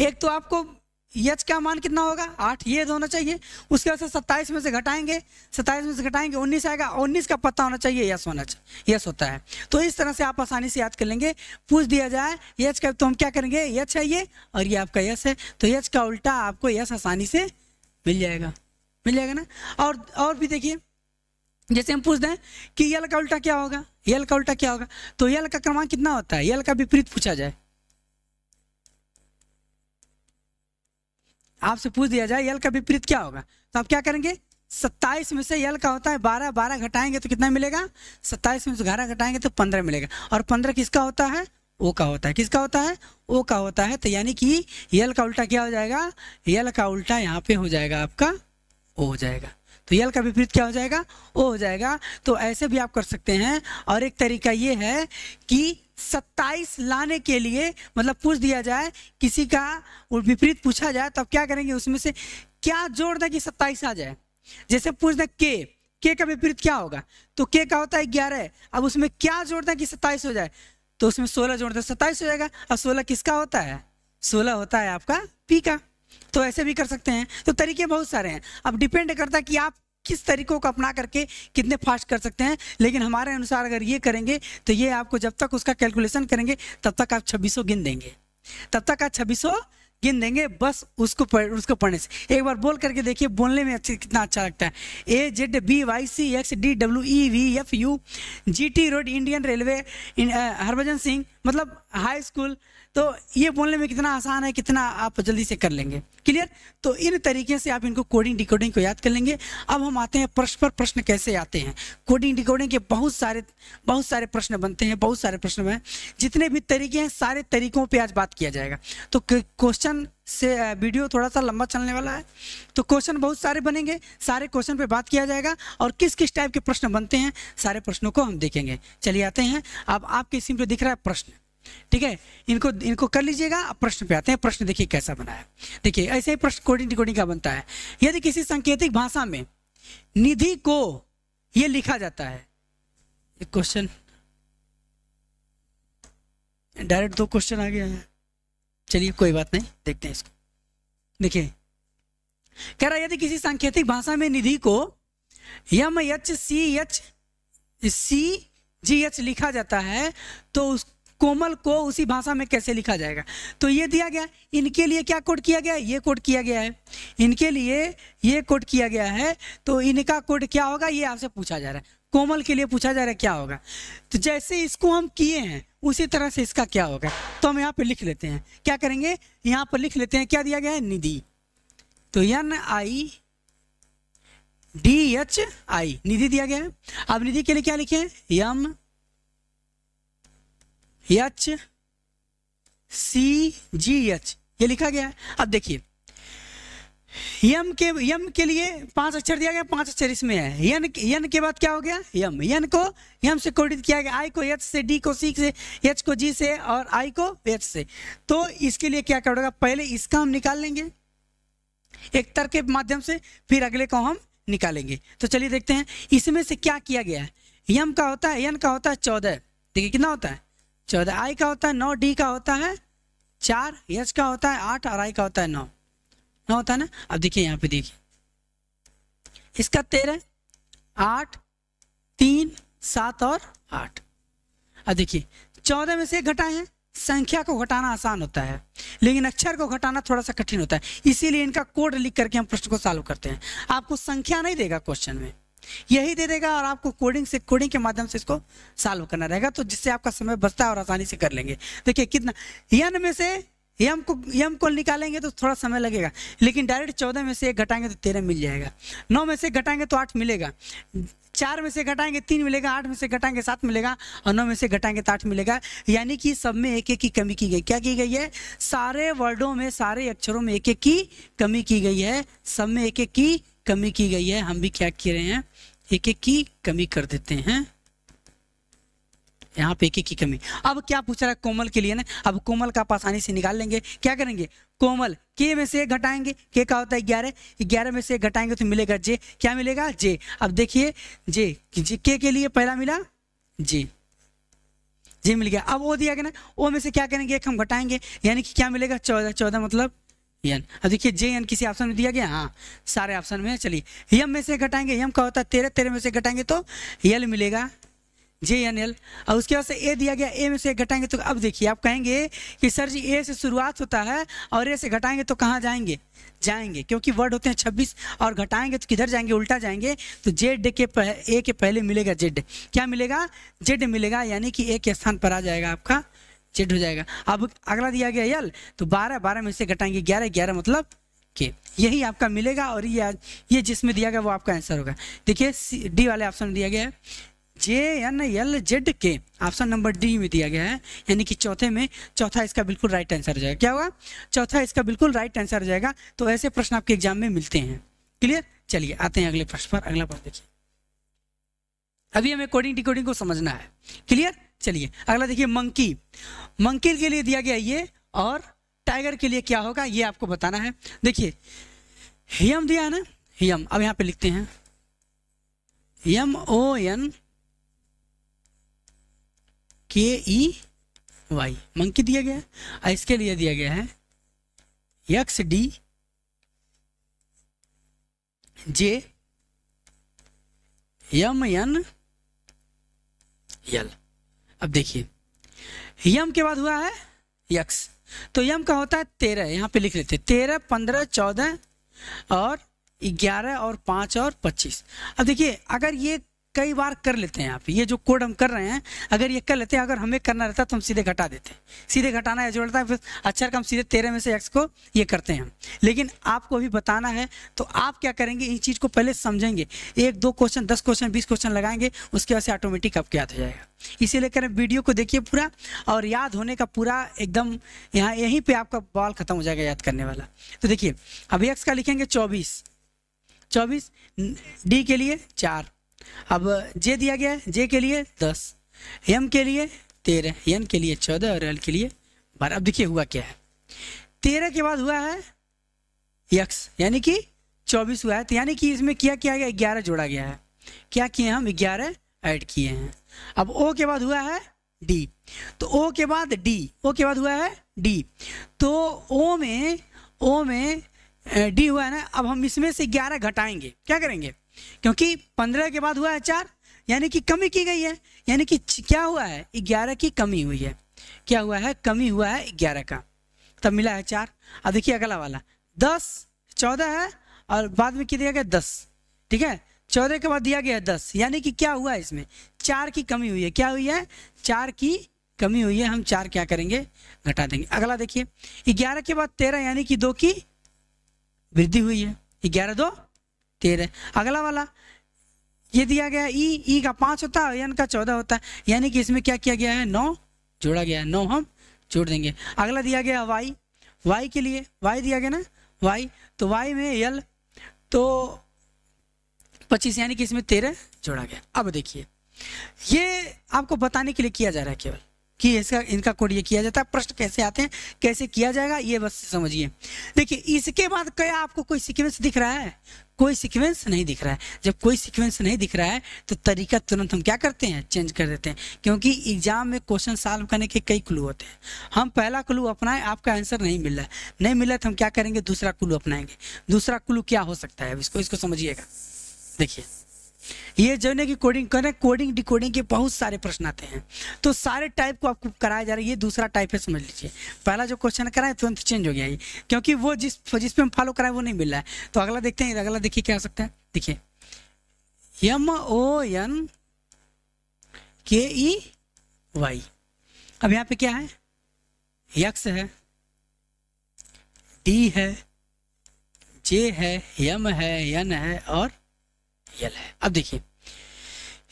एक तो आपको यच का मान कितना होगा आठ ये होना चाहिए उसके बाद से सत्ताईस में से घटाएंगे सत्ताईस में से घटाएंगे उन्नीस आएगा उन्नीस का पता होना चाहिए यस होना चाहिए यस होता है तो इस तरह से आप आसानी से याद कर लेंगे पूछ दिया जाए यच का तो हम क्या करेंगे यच है ये और ये आपका यस है तो यच का उल्टा आपको यस आसानी से मिल जाएगा मिल जाएगा ना और और भी देखिए जैसे हम पूछ दें कि यल का उल्टा क्या होगा यल का उल्टा क्या होगा तो यल का क्रमांक कितना होता है यल का विपरीत पूछा जाए आपसे पूछ दिया जाए यल का विपरीत क्या होगा तो आप क्या करेंगे सत्ताईस में से यल का होता है बारह बारह घटाएंगे तो कितना मिलेगा सत्ताईस में से ग्यारह घटाएंगे तो पंद्रह मिलेगा और पंद्रह किसका होता है ओ का होता है किसका होता है ओ का होता है तो यानी कि यल का उल्टा क्या हो जाएगा यल का उल्टा यहाँ पे हो जाएगा आपका ओ हो जाएगा तो यल का विपरीत क्या हो जाएगा ओ हो जाएगा तो ऐसे भी आप कर सकते हैं और एक तरीका ये है कि 27 लाने के लिए मतलब पूछ दिया जाए किसी का विपरीत पूछा जाए तब क्या करेंगे उसमें से क्या जोड़ दें कि 27 आ जाए जैसे पूछ दें के के का विपरीत क्या होगा तो के का होता है ग्यारह अब उसमें क्या जोड़ दें कि सत्ताईस हो जाए तो उसमें सोलह जोड़ दें सत्ताईस हो जाएगा और सोलह किसका होता है सोलह होता है आपका पी का तो ऐसे भी कर सकते हैं तो तरीके बहुत सारे हैं अब डिपेंड करता है कि आप किस तरीकों को अपना करके कितने फास्ट कर सकते हैं लेकिन हमारे अनुसार अगर ये करेंगे तो ये आपको जब तक उसका कैलकुलेशन करेंगे तब तक आप छब्बीस गिन देंगे तब तक आप छब्बीस गिन देंगे बस उसको पढ़, उसको पढ़ने से एक बार बोल करके देखिए बोलने में अच्छा कितना अच्छा लगता है A Z B Y C X D W E V F U G T road Indian railway Harbhajan Singh मतलब हाई स्कूल तो ये बोलने में कितना आसान है कितना आप जल्दी से कर लेंगे क्लियर तो इन तरीके से आप इनको कोडिंग डिकोडिंग को याद कर लेंगे अब हम आते हैं प्रश्न पर प्रश्न कैसे आते हैं कोडिंग डिकोडिंग के बहुत सारे बहुत सारे प्रश्न बनते हैं बहुत सारे प्रश्न हैं जितने भी तरीके हैं सारे तरीकों पर आज बात किया जाएगा तो क्वेश्चन से वीडियो थोड़ा सा लंबा चलने वाला है तो क्वेश्चन बहुत सारे बनेंगे सारे क्वेश्चन पे बात किया जाएगा और किस किस टाइप के प्रश्न बनते हैं सारे प्रश्नों को हम देखेंगे चलिए आते हैं अब आपके इसी पे दिख रहा है प्रश्न ठीक है इनको इनको कर लीजिएगा अब प्रश्न पे आते हैं प्रश्न देखिए कैसा बनाया देखिए ऐसे ही प्रश्न कोडिंग डिकोडिंग का बनता है यदि किसी संकेतिक भाषा में निधि को ये लिखा जाता है क्वेश्चन डायरेक्ट दो क्वेश्चन आ गया है चलिए कोई बात नहीं देखते हैं इसको देखिए कह रहा यदि किसी सांकेतिक भाषा में निधि को M H C H C G H लिखा जाता है तो उस कोमल को उसी भाषा में कैसे लिखा जाएगा तो ये दिया गया इनके लिए क्या कोड किया गया ये कोड किया गया है इनके लिए ये कोड किया गया है तो इनका कोड क्या होगा ये आपसे पूछा जा रहा है कोमल के लिए पूछा जा रहा है क्या होगा तो जैसे इसको हम किए हैं उसी तरह से इसका क्या होगा तो हम यहाँ पे लिख लेते हैं क्या करेंगे यहाँ पर लिख लेते हैं क्या दिया गया है निधि तो N I D H I Nidhi दिया गया है अब निधि के लिए क्या लिखे यम एच सी जी एच ये लिखा गया है अब देखिए यम के यम के लिए पांच अक्षर दिया गया पांच अक्षर इसमें है यन यन के बाद क्या हो गया यम यन को यम से कोडित किया गया आई को एच से डी को सी से एच को जी से और आई को एच से तो इसके लिए क्या करोगा पहले इसका हम निकाल लेंगे एक तर के माध्यम से फिर अगले को हम निकालेंगे तो चलिए देखते हैं इसमें से क्या किया गया है यम का होता है यन का होता है चौदह देखिए कितना होता है चौदह आई का होता है नौ डी का होता है चार एच का होता है आठ और आई का होता है नौ ना होता ना अब देखिए यहाँ पे देखिए इसका तेरह आठ तीन सात और आठ अब देखिए चौदह में से घटाए हैं संख्या को घटाना आसान होता है लेकिन अक्षर को घटाना थोड़ा सा कठिन होता है इसीलिए इनका कोड लिख करके हम प्रश्न को सॉल्व करते हैं आपको संख्या नहीं देगा क्वेश्चन में यही दे देगा और आपको कोडिंग से कोडिंग के माध्यम से इसको सॉल्व करना रहेगा तो जिससे आपका समय बचता है और आसानी से कर लेंगे देखिए कितना यन में से यम को यम को निकालेंगे तो थोड़ा समय लगेगा लेकिन डायरेक्ट चौदह में से एक घटाएंगे तो तेरह मिल जाएगा नौ में से घटाएंगे तो आठ मिलेगा चार में से घटाएंगे तीन मिलेगा आठ में से घटाएंगे सात मिलेगा और नौ में से घटाएंगे तो आठ मिलेगा यानी कि सब में एक एक की कमी की गई क्या की गई है सारे वर्डों में सारे अक्षरों में एक एक की कमी की गई है सब में एक एक की कमी की गई है हम भी क्या कह रहे हैं एक एक की कमी कर देते हैं यहाँ पे एक की कमी अब क्या पूछ रहा है कोमल के लिए ना अब कोमल का आप आसानी से निकाल लेंगे क्या करेंगे कोमल के में से घटाएंगे के का होता है ग्यारह ग्यारह में से घटाएंगे तो मिलेगा जे क्या मिलेगा जे अब देखिए जे के के लिए पहला मिला जे जे मिल गया अब वो दिया गया ना वो में से क्या करेंगे एक हम घटाएंगे यानी कि क्या मिलेगा चौदह चौदह मतलब यन अब देखिए जे यन किसी ऑप्शन में दिया गया हाँ सारे ऑप्शन में चलिए यम में से घटाएंगे यम का होता है तेरह तेरह में से घटाएंगे तो यल मिलेगा जे एन एल और उसके बाद से ए दिया गया ए में से घटाएंगे तो अब देखिए आप कहेंगे कि सर जी ए से शुरुआत होता है और ए से घटाएंगे तो कहाँ जाएंगे जाएंगे क्योंकि वर्ड होते हैं 26 और घटाएंगे तो किधर जाएंगे उल्टा जाएंगे तो जेड के ए के पहले मिलेगा जेड क्या मिलेगा जेड मिलेगा यानी कि ए के स्थान पर आ जाएगा आपका जेड हो जाएगा अब अगला दिया गया यल तो बारह बारह में से घटाएंगे ग्यारह ग्यारह मतलब के यही आपका मिलेगा और ये ये जिसमें दिया गया वो आपका आंसर होगा देखिए डी वाले ऑप्शन दिया गया है जे एन एल जेड के ऑप्शन नंबर डी में दिया गया है यानी कि चौथे में चौथा इसका बिल्कुल राइट आंसर हो जाएगा क्या हुआ चौथा इसका बिल्कुल राइट आंसर हो जाएगा तो ऐसे प्रश्न आपके एग्जाम में मिलते हैं क्लियर चलिए आते हैं अगले प्रश्न पर अगला प्रश्न देखिए अभी हमें कोडिंग डिकोडिंग को समझना है क्लियर चलिए अगला देखिए मंकी मंकी के लिए दिया गया ये और टाइगर के लिए क्या होगा ये आपको बताना है देखिए हियम दिया है ना हियम अब यहाँ पे लिखते हैं यम ओ एन के ई वाई मंकी दिया गया है इसके लिए दिया गया है X D J M N L अब देखिए यम के बाद हुआ है यक्स तो यम का होता है तेरह यहां पे लिख लेते हैं तेरह पंद्रह चौदह और ग्यारह और पांच और पच्चीस अब देखिए अगर ये कई बार कर लेते हैं आप ये जो कोड हम कर रहे हैं अगर ये कर लेते हैं अगर हमें करना रहता तो हम सीधे घटा देते हैं सीधे घटाना है जोड़ता है फिर अच्छा हम सीधे तेरह में से एक्स को ये करते हैं लेकिन आपको अभी बताना है तो आप क्या करेंगे इस चीज़ को पहले समझेंगे एक दो क्वेश्चन दस क्वेश्चन बीस क्वेश्चन लगाएंगे उसके बाद से ऑटोमेटिक आपके याद हो जाएगा इसी लेकर वीडियो को देखिए पूरा और याद होने का पूरा एकदम यहाँ यहीं पर आपका बॉल खत्म हो जाएगा याद करने वाला तो देखिए अभी एक्स का लिखेंगे चौबीस चौबीस डी के लिए चार अब जे दिया गया है जे के लिए दस एम के लिए तेरह एन के लिए चौदह और एल के लिए बारह अब देखिए हुआ क्या है तेरह के बाद हुआ है यक्स यानी कि चौबीस हुआ है तो यानी कि इसमें क्या किया गया ग्यारह जोड़ा गया है क्या किए हम ग्यारह ऐड किए हैं अब ओ के बाद हुआ है डी तो ओ के बाद डी ओ के बाद हुआ है डी तो ओ में ओ में डी हुआ है ना अब हम इसमें से ग्यारह घटाएंगे क्या करेंगे क्योंकि पंद्रह के बाद हुआ है चार यानी कि कमी की गई है यानी कि क्या हुआ है ग्यारह की कमी हुई है क्या हुआ है कमी हुआ है ग्यारह का तब मिला है चार अब देखिए अगला वाला दस चौदह है और बाद में क्या दिया गया दस ठीक है चौदह के बाद दिया गया दस यानी कि क्या हुआ है इसमें चार की कमी हुई है क्या हुई है चार की कमी हुई है हम चार क्या करेंगे घटा देंगे अगला देखिए ग्यारह के बाद तेरह यानी कि दो की वृद्धि हुई है ग्यारह दो तेरह अगला वाला ये दिया गया ई ई का पांच होता है एन का चौदह होता है यानी कि इसमें क्या किया गया है नौ जोड़ा गया है नौ हम जोड़ देंगे अगला दिया गया वाई वाई के लिए वाई दिया गया ना वाई तो वाई में यल तो पच्चीस यानी कि इसमें तेरह जोड़ा गया अब देखिए ये आपको बताने के लिए किया जा रहा है केवल कि इसका इनका कोड ये किया जाता है प्रश्न कैसे आते हैं कैसे किया जाएगा ये बस समझिए देखिए इसके बाद क्या आपको कोई सीक्वेंस दिख रहा है कोई सीक्वेंस नहीं दिख रहा है जब कोई सीक्वेंस नहीं दिख रहा है तो तरीका तुरंत हम क्या करते हैं चेंज कर देते हैं क्योंकि एग्जाम में क्वेश्चन सॉल्व करने के कई क्लू होते हैं हम पहला क्लू अपनाएं आपका आंसर नहीं मिल रहा है नहीं मिला तो हम क्या करेंगे दूसरा क्लू अपनाएंगे दूसरा क्लू क्या हो सकता है इसको इसको समझिएगा देखिए ये जो है कि कोडिंग कनेक्ट कोडिंग डिकोडिंग के बहुत सारे प्रश्न आते हैं तो सारे टाइप को आपको कराया जा रहा है ये दूसरा टाइप है समझ लीजिए पहला जो क्वेश्चन कराए तुरंत चेंज हो गया ये क्योंकि वो जिस जिस पे हम फॉलो कराए वो नहीं मिल रहा है तो अगला देखते हैं अगला देखिए क्या हो सकता है देखिए एम ओ एन के ई वाई अब यहाँ पे क्या है यक्स है डी है जे है यम है यन है और रियल है अब देखिए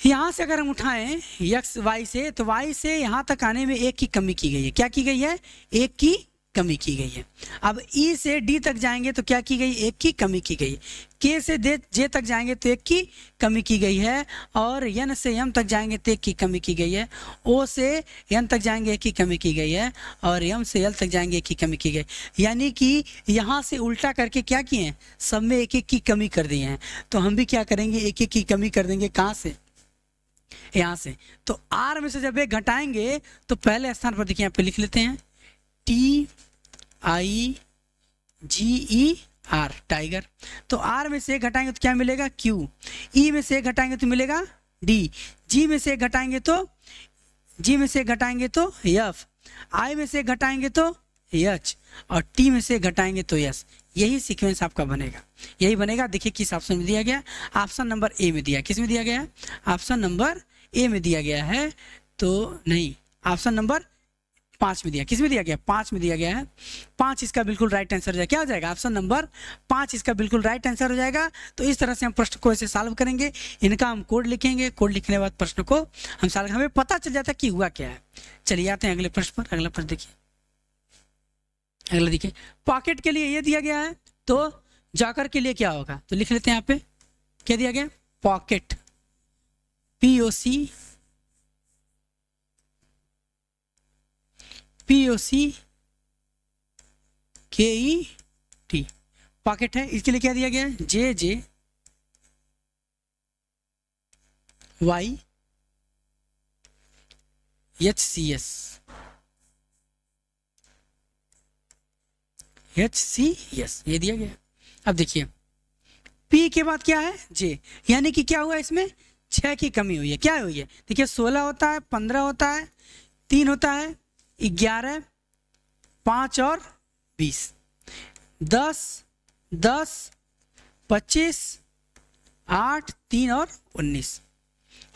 यहाँ से अगर हम उठाएं यक्स वाई से तो वाई से यहाँ तक आने में एक की कमी की गई है क्या की गई है एक की कमी की गई है अब ई e से डी तक जाएंगे तो क्या की गई एक की कमी की गई के से दे जे तक जाएंगे तो एक की कमी की गई है और यन से यम तक जाएंगे तो एक की कमी की गई है ओ से यन तक जाएंगे एक की कमी की गई है और यम से यल तक जाएंगे एक की कमी की गई यानी कि यहाँ से उल्टा करके क्या किए हैं सब में एक एक की कमी कर दिए हैं तो हम भी क्या करेंगे एक एक की कमी कर देंगे कहाँ से यहाँ से तो आर में से जब एक घटाएंगे तो पहले स्थान पर देखिए यहाँ पे लिख लेते हैं T I G E R tiger तो आर में से एक घटाएंगे तो क्या मिलेगा क्यू ई e में से एक घटाएंगे तो मिलेगा डी जी में से एक घटाएंगे तो जी में से घटाएंगे तो यफ आई में से घटाएंगे तो यच और टी में से घटाएंगे तो यस तो तो यही सीक्वेंस आपका बनेगा यही बनेगा देखिए किस ऑप्शन में दिया गया ऑप्शन नंबर ए में दिया किस में दिया गया ऑप्शन नंबर ए में दिया गया है तो नहीं ऑप्शन नंबर पांच में दिया किस में दिया गया पांच में दिया गया है पांच इसका बिल्कुल राइट आंसर हो जाएगा क्या हो जाएगा ऑप्शन नंबर पांच इसका बिल्कुल राइट आंसर हो जाएगा तो इस तरह से हम प्रश्न को ऐसे सॉल्व करेंगे इनका हम कोड लिखेंगे कोड लिखने के बाद प्रश्न को हम सॉल्व हमें पता चल जाता है कि हुआ क्या है चलिए आते हैं अगले प्रश्न पर अगला प्रश्न देखिए अगला देखिए पॉकेट के लिए ये दिया गया है तो जाकर के लिए क्या होगा तो लिख लेते हैं यहाँ पे क्या दिया गया पॉकेट पी ओ सी के ई टी पॉकेट है इसके लिए क्या दिया गया है J J Y H C S H C S ये दिया गया अब देखिए पी के बाद क्या है जे यानी कि क्या हुआ इसमें छह की कमी हुई है क्या हुई है देखिए सोलह होता है पंद्रह होता है तीन होता है ग्यारह पाँच और बीस दस दस पच्चीस आठ तीन और उन्नीस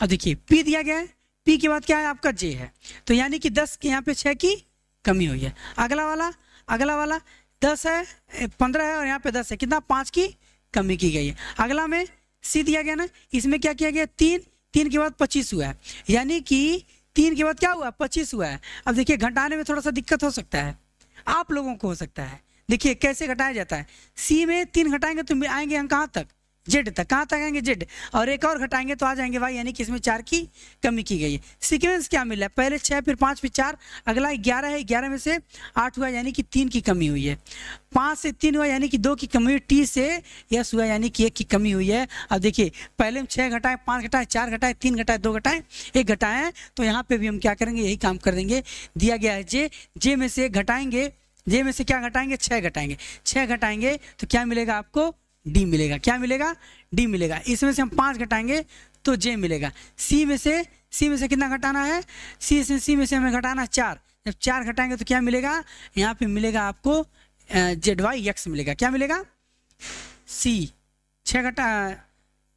अब देखिए पी दिया गया है पी के बाद क्या है आपका जे है तो यानी कि दस के यहाँ पे छः की कमी हुई है अगला वाला अगला वाला दस है पंद्रह है और यहाँ पे दस है कितना पाँच की कमी की गई है अगला में सी दिया गया ना इसमें क्या किया गया तीन तीन के बाद पच्चीस हुआ है यानी कि तीन के बाद क्या हुआ पच्चीस हुआ है अब देखिए घटाने में थोड़ा सा दिक्कत हो सकता है आप लोगों को हो सकता है देखिए कैसे घटाया जाता है सी में तीन घटाएंगे तो आएंगे हम कहाँ तक जेड तक कहाँ तक आएंगे जेड और एक और घटाएंगे तो आ जाएंगे वाई यानी कि इसमें चार की कमी की गई है सीक्वेंस क्या मिला है पहले छः फिर पाँच फिर चार अगला ग्यारह है ग्यारह में से आठ हुआ यानी कि तीन की कमी हुई है पाँच से तीन हुआ यानी कि दो की कमी हुई टी से यस हुआ यानी कि एक की कमी हुई है अब देखिए पहले हम छः घटाएं पाँच घटाएं चार घटाएं तीन घटाएं दो घटाएं एक घटाएं तो यहाँ पर भी हम क्या करेंगे यही काम कर देंगे दिया गया है जे जे में से घटाएंगे जे में से क्या घटाएंगे छः घटाएंगे छः घटाएंगे तो क्या मिलेगा आपको डी मिलेगा क्या मिलेगा डी मिलेगा इसमें से हम पाँच घटाएंगे तो जे मिलेगा सी में से सी में से कितना घटाना है सी से सी में से हमें घटाना है चार जब चार घटाएंगे तो क्या मिलेगा यहाँ पे मिलेगा आपको जेड वाई यक्स मिलेगा क्या मिलेगा सी छः घटा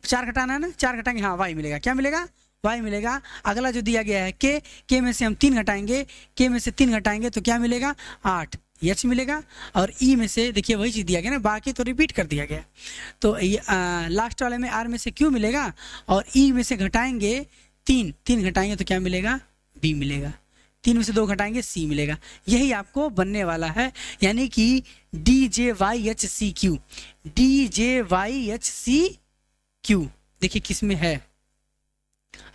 चार घटाना है ना चार घटाएंगे हाँ वाई मिलेगा क्या मिलेगा वाई मिलेगा अगला जो दिया गया है के के में से हम तीन घटाएंगे के में से तीन घटाएंगे तो क्या मिलेगा आठ एच मिलेगा और ई में से देखिए वही चीज़ दिया गया ना बाकी तो रिपीट कर दिया गया तो लास्ट वाले में आर में से क्यू मिलेगा और ई e में से घटाएंगे तीन तीन घटाएंगे तो क्या मिलेगा बी मिलेगा तीन में से दो घटाएंगे सी मिलेगा यही आपको बनने वाला है यानी कि D J Y H C Q D J Y H C Q देखिए किस में है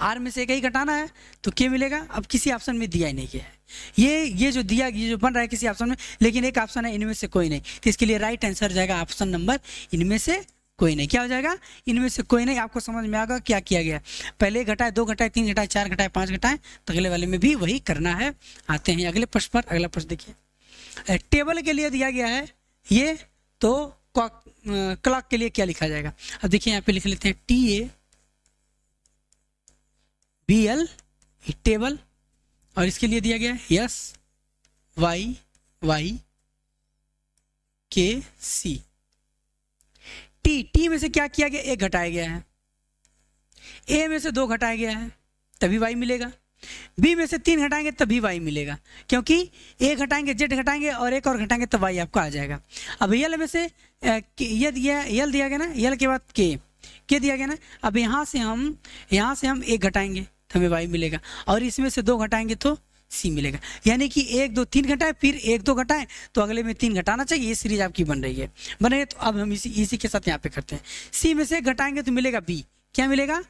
आर में से एक ही घटाना है तो क्या मिलेगा अब किसी ऑप्शन में दिया ही नहीं गया है ये ये जो दिया ये जो बन रहा है किसी ऑप्शन में लेकिन एक ऑप्शन है इनमें से कोई नहीं तो इसके लिए राइट आंसर जाएगा ऑप्शन नंबर इनमें से कोई नहीं क्या हो जाएगा इनमें से कोई नहीं आपको समझ में आएगा क्या किया गया पहले घटाए दो घटाए तीन घटाए चार घटाए पांच घटाए तो अगले वाले में भी वही करना है आते हैं अगले प्रश्न पर अगला प्रश्न देखिए टेबल के लिए दिया गया है ये तो क्लॉक के लिए क्या लिखा जाएगा अब देखिए यहाँ पे लिख लेते हैं T A B L table और इसके लिए दिया गया है यस वाई वाई के सी टी टी में से क्या किया गया एक घटाया गया है ए में से दो घटाया गया है तभी वाई मिलेगा बी में से तीन घटाएंगे तभी वाई मिलेगा क्योंकि ए घटाएंगे जेड घटाएंगे और एक और घटाएंगे तो वाई आपको आ जाएगा अब यल में से दिया यल दिया गया ना यल के बाद के के दिया गया ना अब यहाँ से हम यहाँ से हम एक घटाएंगे तो हमें वाई मिलेगा और इसमें से दो घटाएंगे तो सी मिलेगा यानी कि एक दो तीन घटाएं फिर एक दो घटाएं तो अगले में तीन घटाना चाहिए ये सीरीज आपकी बन रही है बन रही है तो अब हम इसी इसी के साथ यहाँ पे करते हैं सी में से घटाएंगे तो मिलेगा बी क्या मिलेगा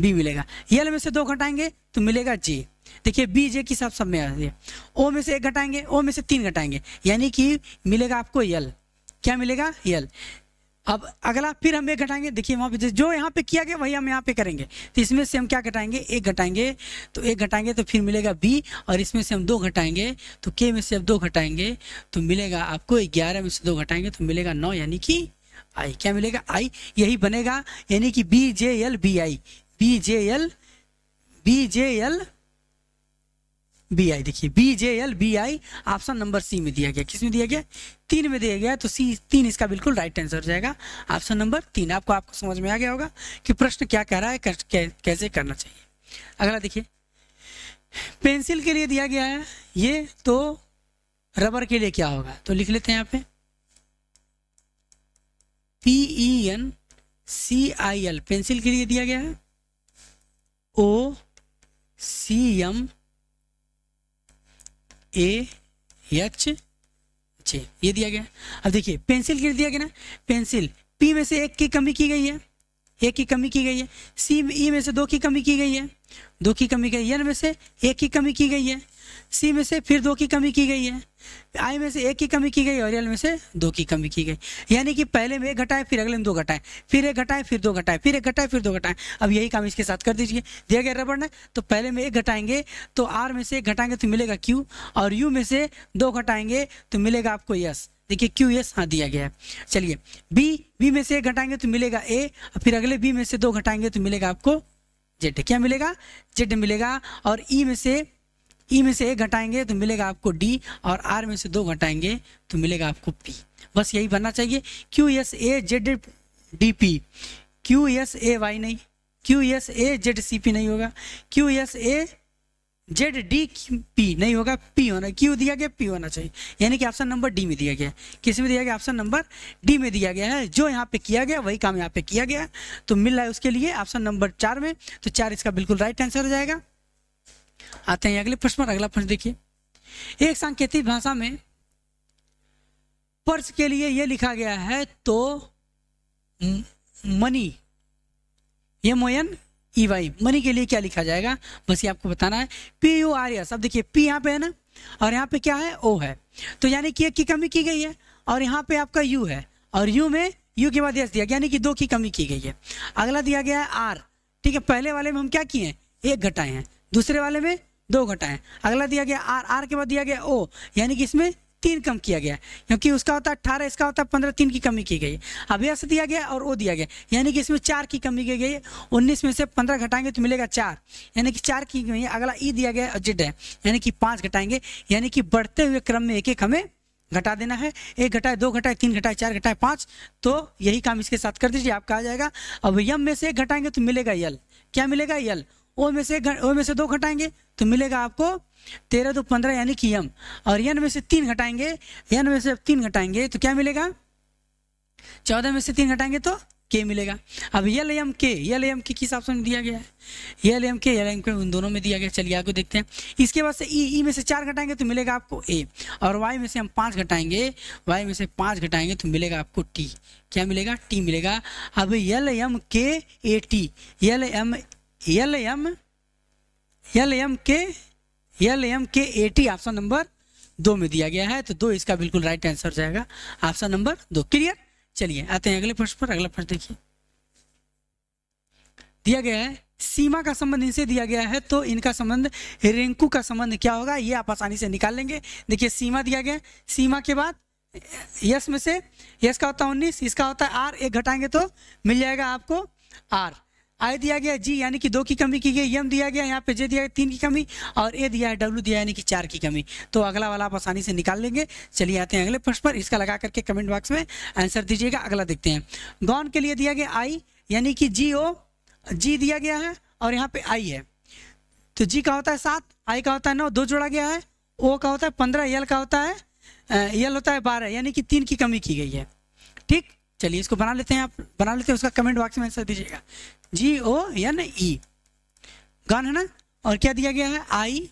बी मिलेगा यल में से दो घटाएंगे तो मिलेगा जे देखिए बी जे की सब सब में आ रही है ओ में से एक घटाएंगे ओ में से तीन घटाएंगे यानी कि मिलेगा आपको यल क्या मिलेगा यल अब अगला फिर हम एक घटाएंगे देखिए वहाँ पे जो यहाँ पे किया गया वही हम यहाँ पे करेंगे तो इसमें से हम क्या घटाएंगे एक घटाएंगे तो एक घटाएंगे तो फिर मिलेगा बी और इसमें से हम दो घटाएंगे तो के में से अब दो घटाएंगे तो मिलेगा आपको ग्यारह में से दो घटाएंगे तो मिलेगा नौ यानी कि आई क्या मिलेगा आई यही बनेगा यानी कि B J L B I B J L B J L B I देखिए B J L B I option number C में दिया गया किस में दिया गया तीन में दिया गया तो सी तीन इसका बिल्कुल राइट आंसर हो जाएगा ऑप्शन नंबर तीन आपको आपको समझ में आ गया होगा कि प्रश्न क्या कह रहा है कैसे करना चाहिए अगला देखिए पेंसिल के लिए दिया गया है ये तो रबर के लिए क्या होगा तो लिख लेते हैं यहाँ पे P N C I L pencil के लिए दिया गया है ओ C M A H J ये दिया गया अब देखिए पेंसिल गिर दिया गया ना पेंसिल पी में से एक की कमी की गई है एक की कमी की गई है सी ई e में से दो की कमी की गई है दो की कमी गई एन में से एक की कमी की गई है सी में से फिर दो की कमी की गई है आई में से एक की कमी की गई और एल में से दो की कमी की गई यानी कि पहले में एक घटाए फिर अगले में दो घटाएं फिर एक घटाएं फिर दो घटाए फिर एक घटाएं फिर दो घटाएं अब यही काम इसके साथ कर दीजिए दिया गया रबड़ ने तो पहले में एक घटाएंगे तो आर में से एक घटाएंगे तो मिलेगा क्यू और यू में से दो घटाएंगे तो मिलेगा आपको यस देखिए क्यू एस हाँ दिया गया है चलिए बी बी में से एक घटाएंगे तो मिलेगा ए और फिर अगले बी में से दो घटाएंगे तो मिलेगा आपको जेड क्या मिलेगा जेड मिलेगा और ई में से ई e में से एक घटाएंगे तो मिलेगा आपको डी और आर में से दो घटाएंगे तो मिलेगा आपको पी बस यही बनना चाहिए Q S A Z D P Q S A Y नहीं Q S A Z C P नहीं होगा Q S A Z D P नहीं होगा पी होना क्यू दिया गया पी होना चाहिए यानी कि ऑप्शन नंबर डी में दिया गया किस में दिया गया ऑप्शन नंबर डी में दिया गया है जो यहाँ पे किया गया वही काम यहाँ पे किया गया तो मिल रहा है उसके लिए ऑप्शन नंबर चार में तो चार इसका बिल्कुल राइट आंसर हो जाएगा आते हैं अगले प्रश्न पर अगला प्रश्न देखिए एक सांकेतिक भाषा में पर्स के लिए यह लिखा गया है तो मनी ये मोयन ईवाई मनी के लिए क्या लिखा जाएगा बस ये आपको बताना है पी यू आर एस अब देखिए पी यहाँ पे है ना और यहाँ पे क्या है ओ है तो यानी कि एक की कमी की गई है और यहाँ पे आपका यू है और यू में यू के बाद एस दिया यानी कि दो की कमी की गई है अगला दिया गया है आर ठीक है पहले वाले में हम क्या किए हैं एक घटाए हैं दूसरे वाले में दो घटाएं अगला दिया गया आर आर के बाद दिया गया ओ यानी कि इसमें तीन कम किया गया क्योंकि उसका होता है अट्ठारह इसका होता है पंद्रह तीन की कमी की गई अब यस दिया गया और वो दिया गया यानी कि इसमें चार की कमी की गई उन्नीस में से पंद्रह घटाएंगे तो मिलेगा चार यानी कि चार की कमी अगला ई दिया गया और जिड है यानी कि पाँच घटाएंगे यानी कि बढ़ते हुए क्रम में एक एक हमें घटा देना है एक घटाए दो घटाए तीन घटाए चार घटाए पाँच तो यही काम इसके साथ कर दीजिए आपका आ जाएगा अब यम में से एक घटाएंगे तो मिलेगा यल क्या मिलेगा यल ओ में से ओ में से दो घटाएंगे तो मिलेगा आपको तेरह दो पंद्रह यानी कि यम और यन में से तीन घटाएंगे यन में से तीन घटाएंगे तो क्या मिलेगा चौदह में से तीन घटाएंगे तो के मिलेगा अब यल एम के यल एम के किस ऑप्शन में दिया गया है यल एम के यल एम के उन दोनों में दिया गया चलिए आगे देखते हैं इसके बाद से ई ई में से चार घटाएंगे तो मिलेगा आपको ए और वाई में से हम पांच घटाएंगे वाई में से पांच घटाएंगे तो मिलेगा आपको टी क्या मिलेगा टी मिलेगा अब L M K A T L M L M L M K L M K T option number दो में दिया गया है तो दो इसका बिल्कुल राइट आंसर जाएगा ऑप्शन नंबर दो क्लियर चलिए आते हैं अगले प्रश्न पर अगला प्रश्न देखिए दिया गया है सीमा का संबंध इनसे दिया गया है तो इनका संबंध रिंकू का संबंध क्या होगा ये आप आसानी से निकाल लेंगे देखिए सीमा दिया गया सीमा के बाद यस में से यस का होता है उन्नीस इसका होता है आर एक घटाएंगे तो मिल जाएगा आपको आर आई दिया गया जी यानी कि दो की कमी की गई एम दिया गया यहाँ पे जे दिया गया तीन की कमी और ए दिया है डब्ल्यू दिया यानी कि चार की कमी तो अगला वाला आप आसानी से निकाल लेंगे चलिए आते हैं अगले प्रश्न पर इसका लगा करके कमेंट बॉक्स में आंसर दीजिएगा अगला देखते हैं गॉन के लिए दिया गया आई यानी कि जी ओ जी दिया गया है और यहाँ पे आई है तो जी का होता है सात आई का होता है नौ दो जोड़ा गया है ओ का होता है पंद्रह यल का होता है यल होता है बारह यानी कि तीन की कमी की गई है ठीक चलिए इसको बना लेते हैं आप बना लेते हैं उसका कमेंट बॉक्स में आंसर दीजिएगा जी ओ एन ई गान है ना और क्या दिया गया है आई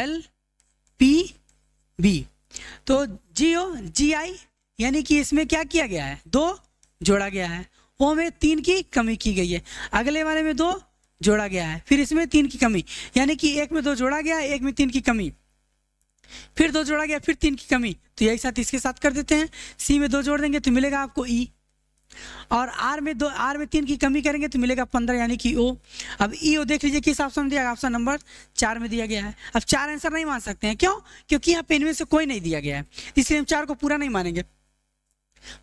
एल पी बी तो जी ओ जी आई यानी कि इसमें क्या किया गया है दो जोड़ा गया है ओ में तीन की कमी की गई है अगले वाले में दो जोड़ा गया है फिर इसमें तीन की कमी यानी कि एक में दो जोड़ा गया है एक में तीन की कमी फिर दो जोड़ा गया फिर तीन की कमी तो यही साथ इसके साथ कर देते हैं सी में दो जोड़ देंगे तो मिलेगा आपको ई e। और आर में दो आर में तीन की कमी करेंगे तो मिलेगा पंद्रह यानी कि ओ अब ई e ओ देख लीजिए किस ऑप्शन में दिया ऑप्शन नंबर चार में दिया गया है अब चार आंसर नहीं मान सकते हैं क्यों क्योंकि यहाँ पे इनमें से कोई नहीं दिया गया है इसलिए हम चार को पूरा नहीं मानेंगे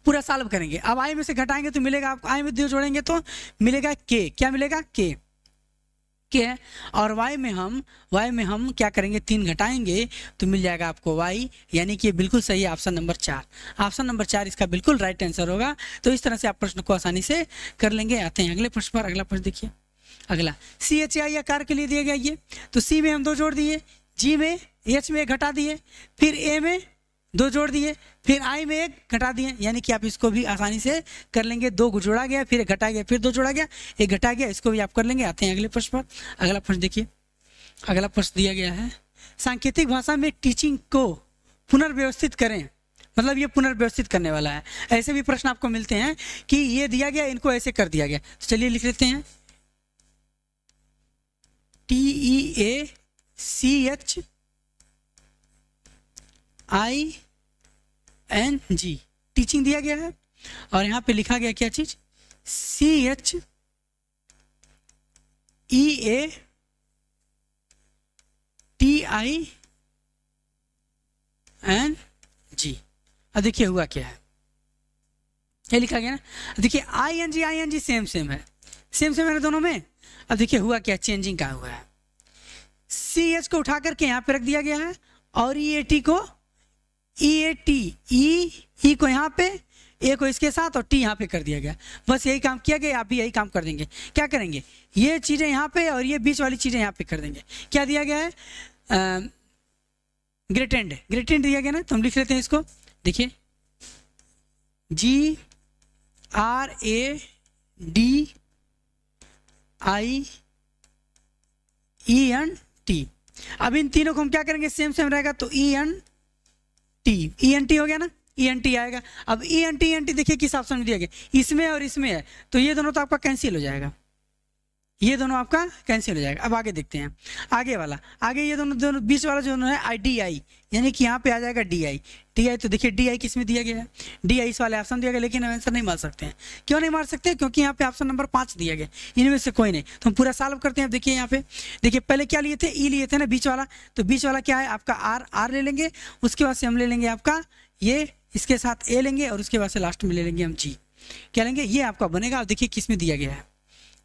पूरा सॉल्व करेंगे अब आई में से घटाएंगे तो मिलेगा आपको आई में दो जोड़ेंगे तो मिलेगा के क्या मिलेगा के ठीक है और y में हम y में हम क्या करेंगे तीन घटाएंगे तो मिल जाएगा आपको y यानी कि बिल्कुल सही ऑप्शन नंबर चार ऑप्शन नंबर चार इसका बिल्कुल राइट आंसर होगा तो इस तरह से आप प्रश्न को आसानी से कर लेंगे आते हैं अगले प्रश्न पर अगला प्रश्न देखिए अगला सी एच आई आकार के लिए दिया गया ये तो सी में हम दो जोड़ दिए जी में एच में घटा दिए फिर ए में दो जोड़ दिए फिर आई में एक घटा दिए यानी कि आप इसको भी आसानी से कर लेंगे दो जोड़ा गया फिर घटा गया फिर दो जोड़ा गया एक घटा गया इसको भी आप कर लेंगे आते हैं अगले प्रश्न पर अगला प्रश्न देखिए अगला प्रश्न दिया गया है सांकेतिक भाषा में टीचिंग को पुनर्व्यवस्थित करें मतलब ये पुनर्व्यवस्थित करने वाला है ऐसे भी प्रश्न आपको मिलते हैं कि ये दिया गया इनको ऐसे कर दिया गया तो चलिए लिख लेते हैं T E A C H I N G teaching दिया गया है और यहां पे लिखा गया क्या चीज C H E A T I N G अब देखिए हुआ क्या है ये लिखा गया ना देखिए I N G I N G same same है सेम सेम है ना दोनों में अब देखिए हुआ क्या चेंजिंग का हुआ है सी एच को उठा करके यहां पे रख दिया गया है और ई ए टी को ई ए टी ई ई को यहाँ पे ए को इसके साथ और टी यहाँ पे कर दिया गया बस यही काम किया गया आप भी यही काम कर देंगे क्या करेंगे ये चीज़ें यहाँ पे और ये बीच वाली चीज़ें यहाँ पे कर देंगे क्या दिया गया है ग्रेटेंड ग्रेटेंड दिया गया ना तो हम लिख लेते हैं इसको देखिए G R A D I E N T अब इन तीनों को हम क्या करेंगे सेम सेम रहेगा तो E e, N T E N T हो गया ना ई एन टी आएगा अब E N T E N T देखिए किस ऑप्शन में दिया गया इसमें और इसमें है तो ये दोनों तो आपका कैंसिल हो जाएगा ये दोनों आपका कैंसिल हो जाएगा अब आगे देखते हैं आगे वाला आगे ये दोनों दोनों बीच वाला जो है आई डी आई यानी कि यहाँ पे आ जाएगा डी आई डी आई तो देखिए डी आई किस में दिया गया है डी आई इस वाले ऑप्शन दिया गया लेकिन हम आंसर नहीं मार सकते हैं क्यों नहीं मार सकते क्योंकि यहाँ पे ऑप्शन नंबर पाँच दिया गया इनमें से कोई नहीं तो हम पूरा सॉल्व करते हैं अब देखिए यहाँ पे देखिए पहले क्या लिए थे ई e लिए थे ना बीच वाला तो बीच वाला क्या है आपका आर आर ले लेंगे उसके बाद से हम ले लेंगे आपका ये इसके साथ ए लेंगे और उसके बाद से लास्ट में ले लेंगे हम जी क्या लेंगे ये आपका बनेगा और देखिए किस में दिया गया है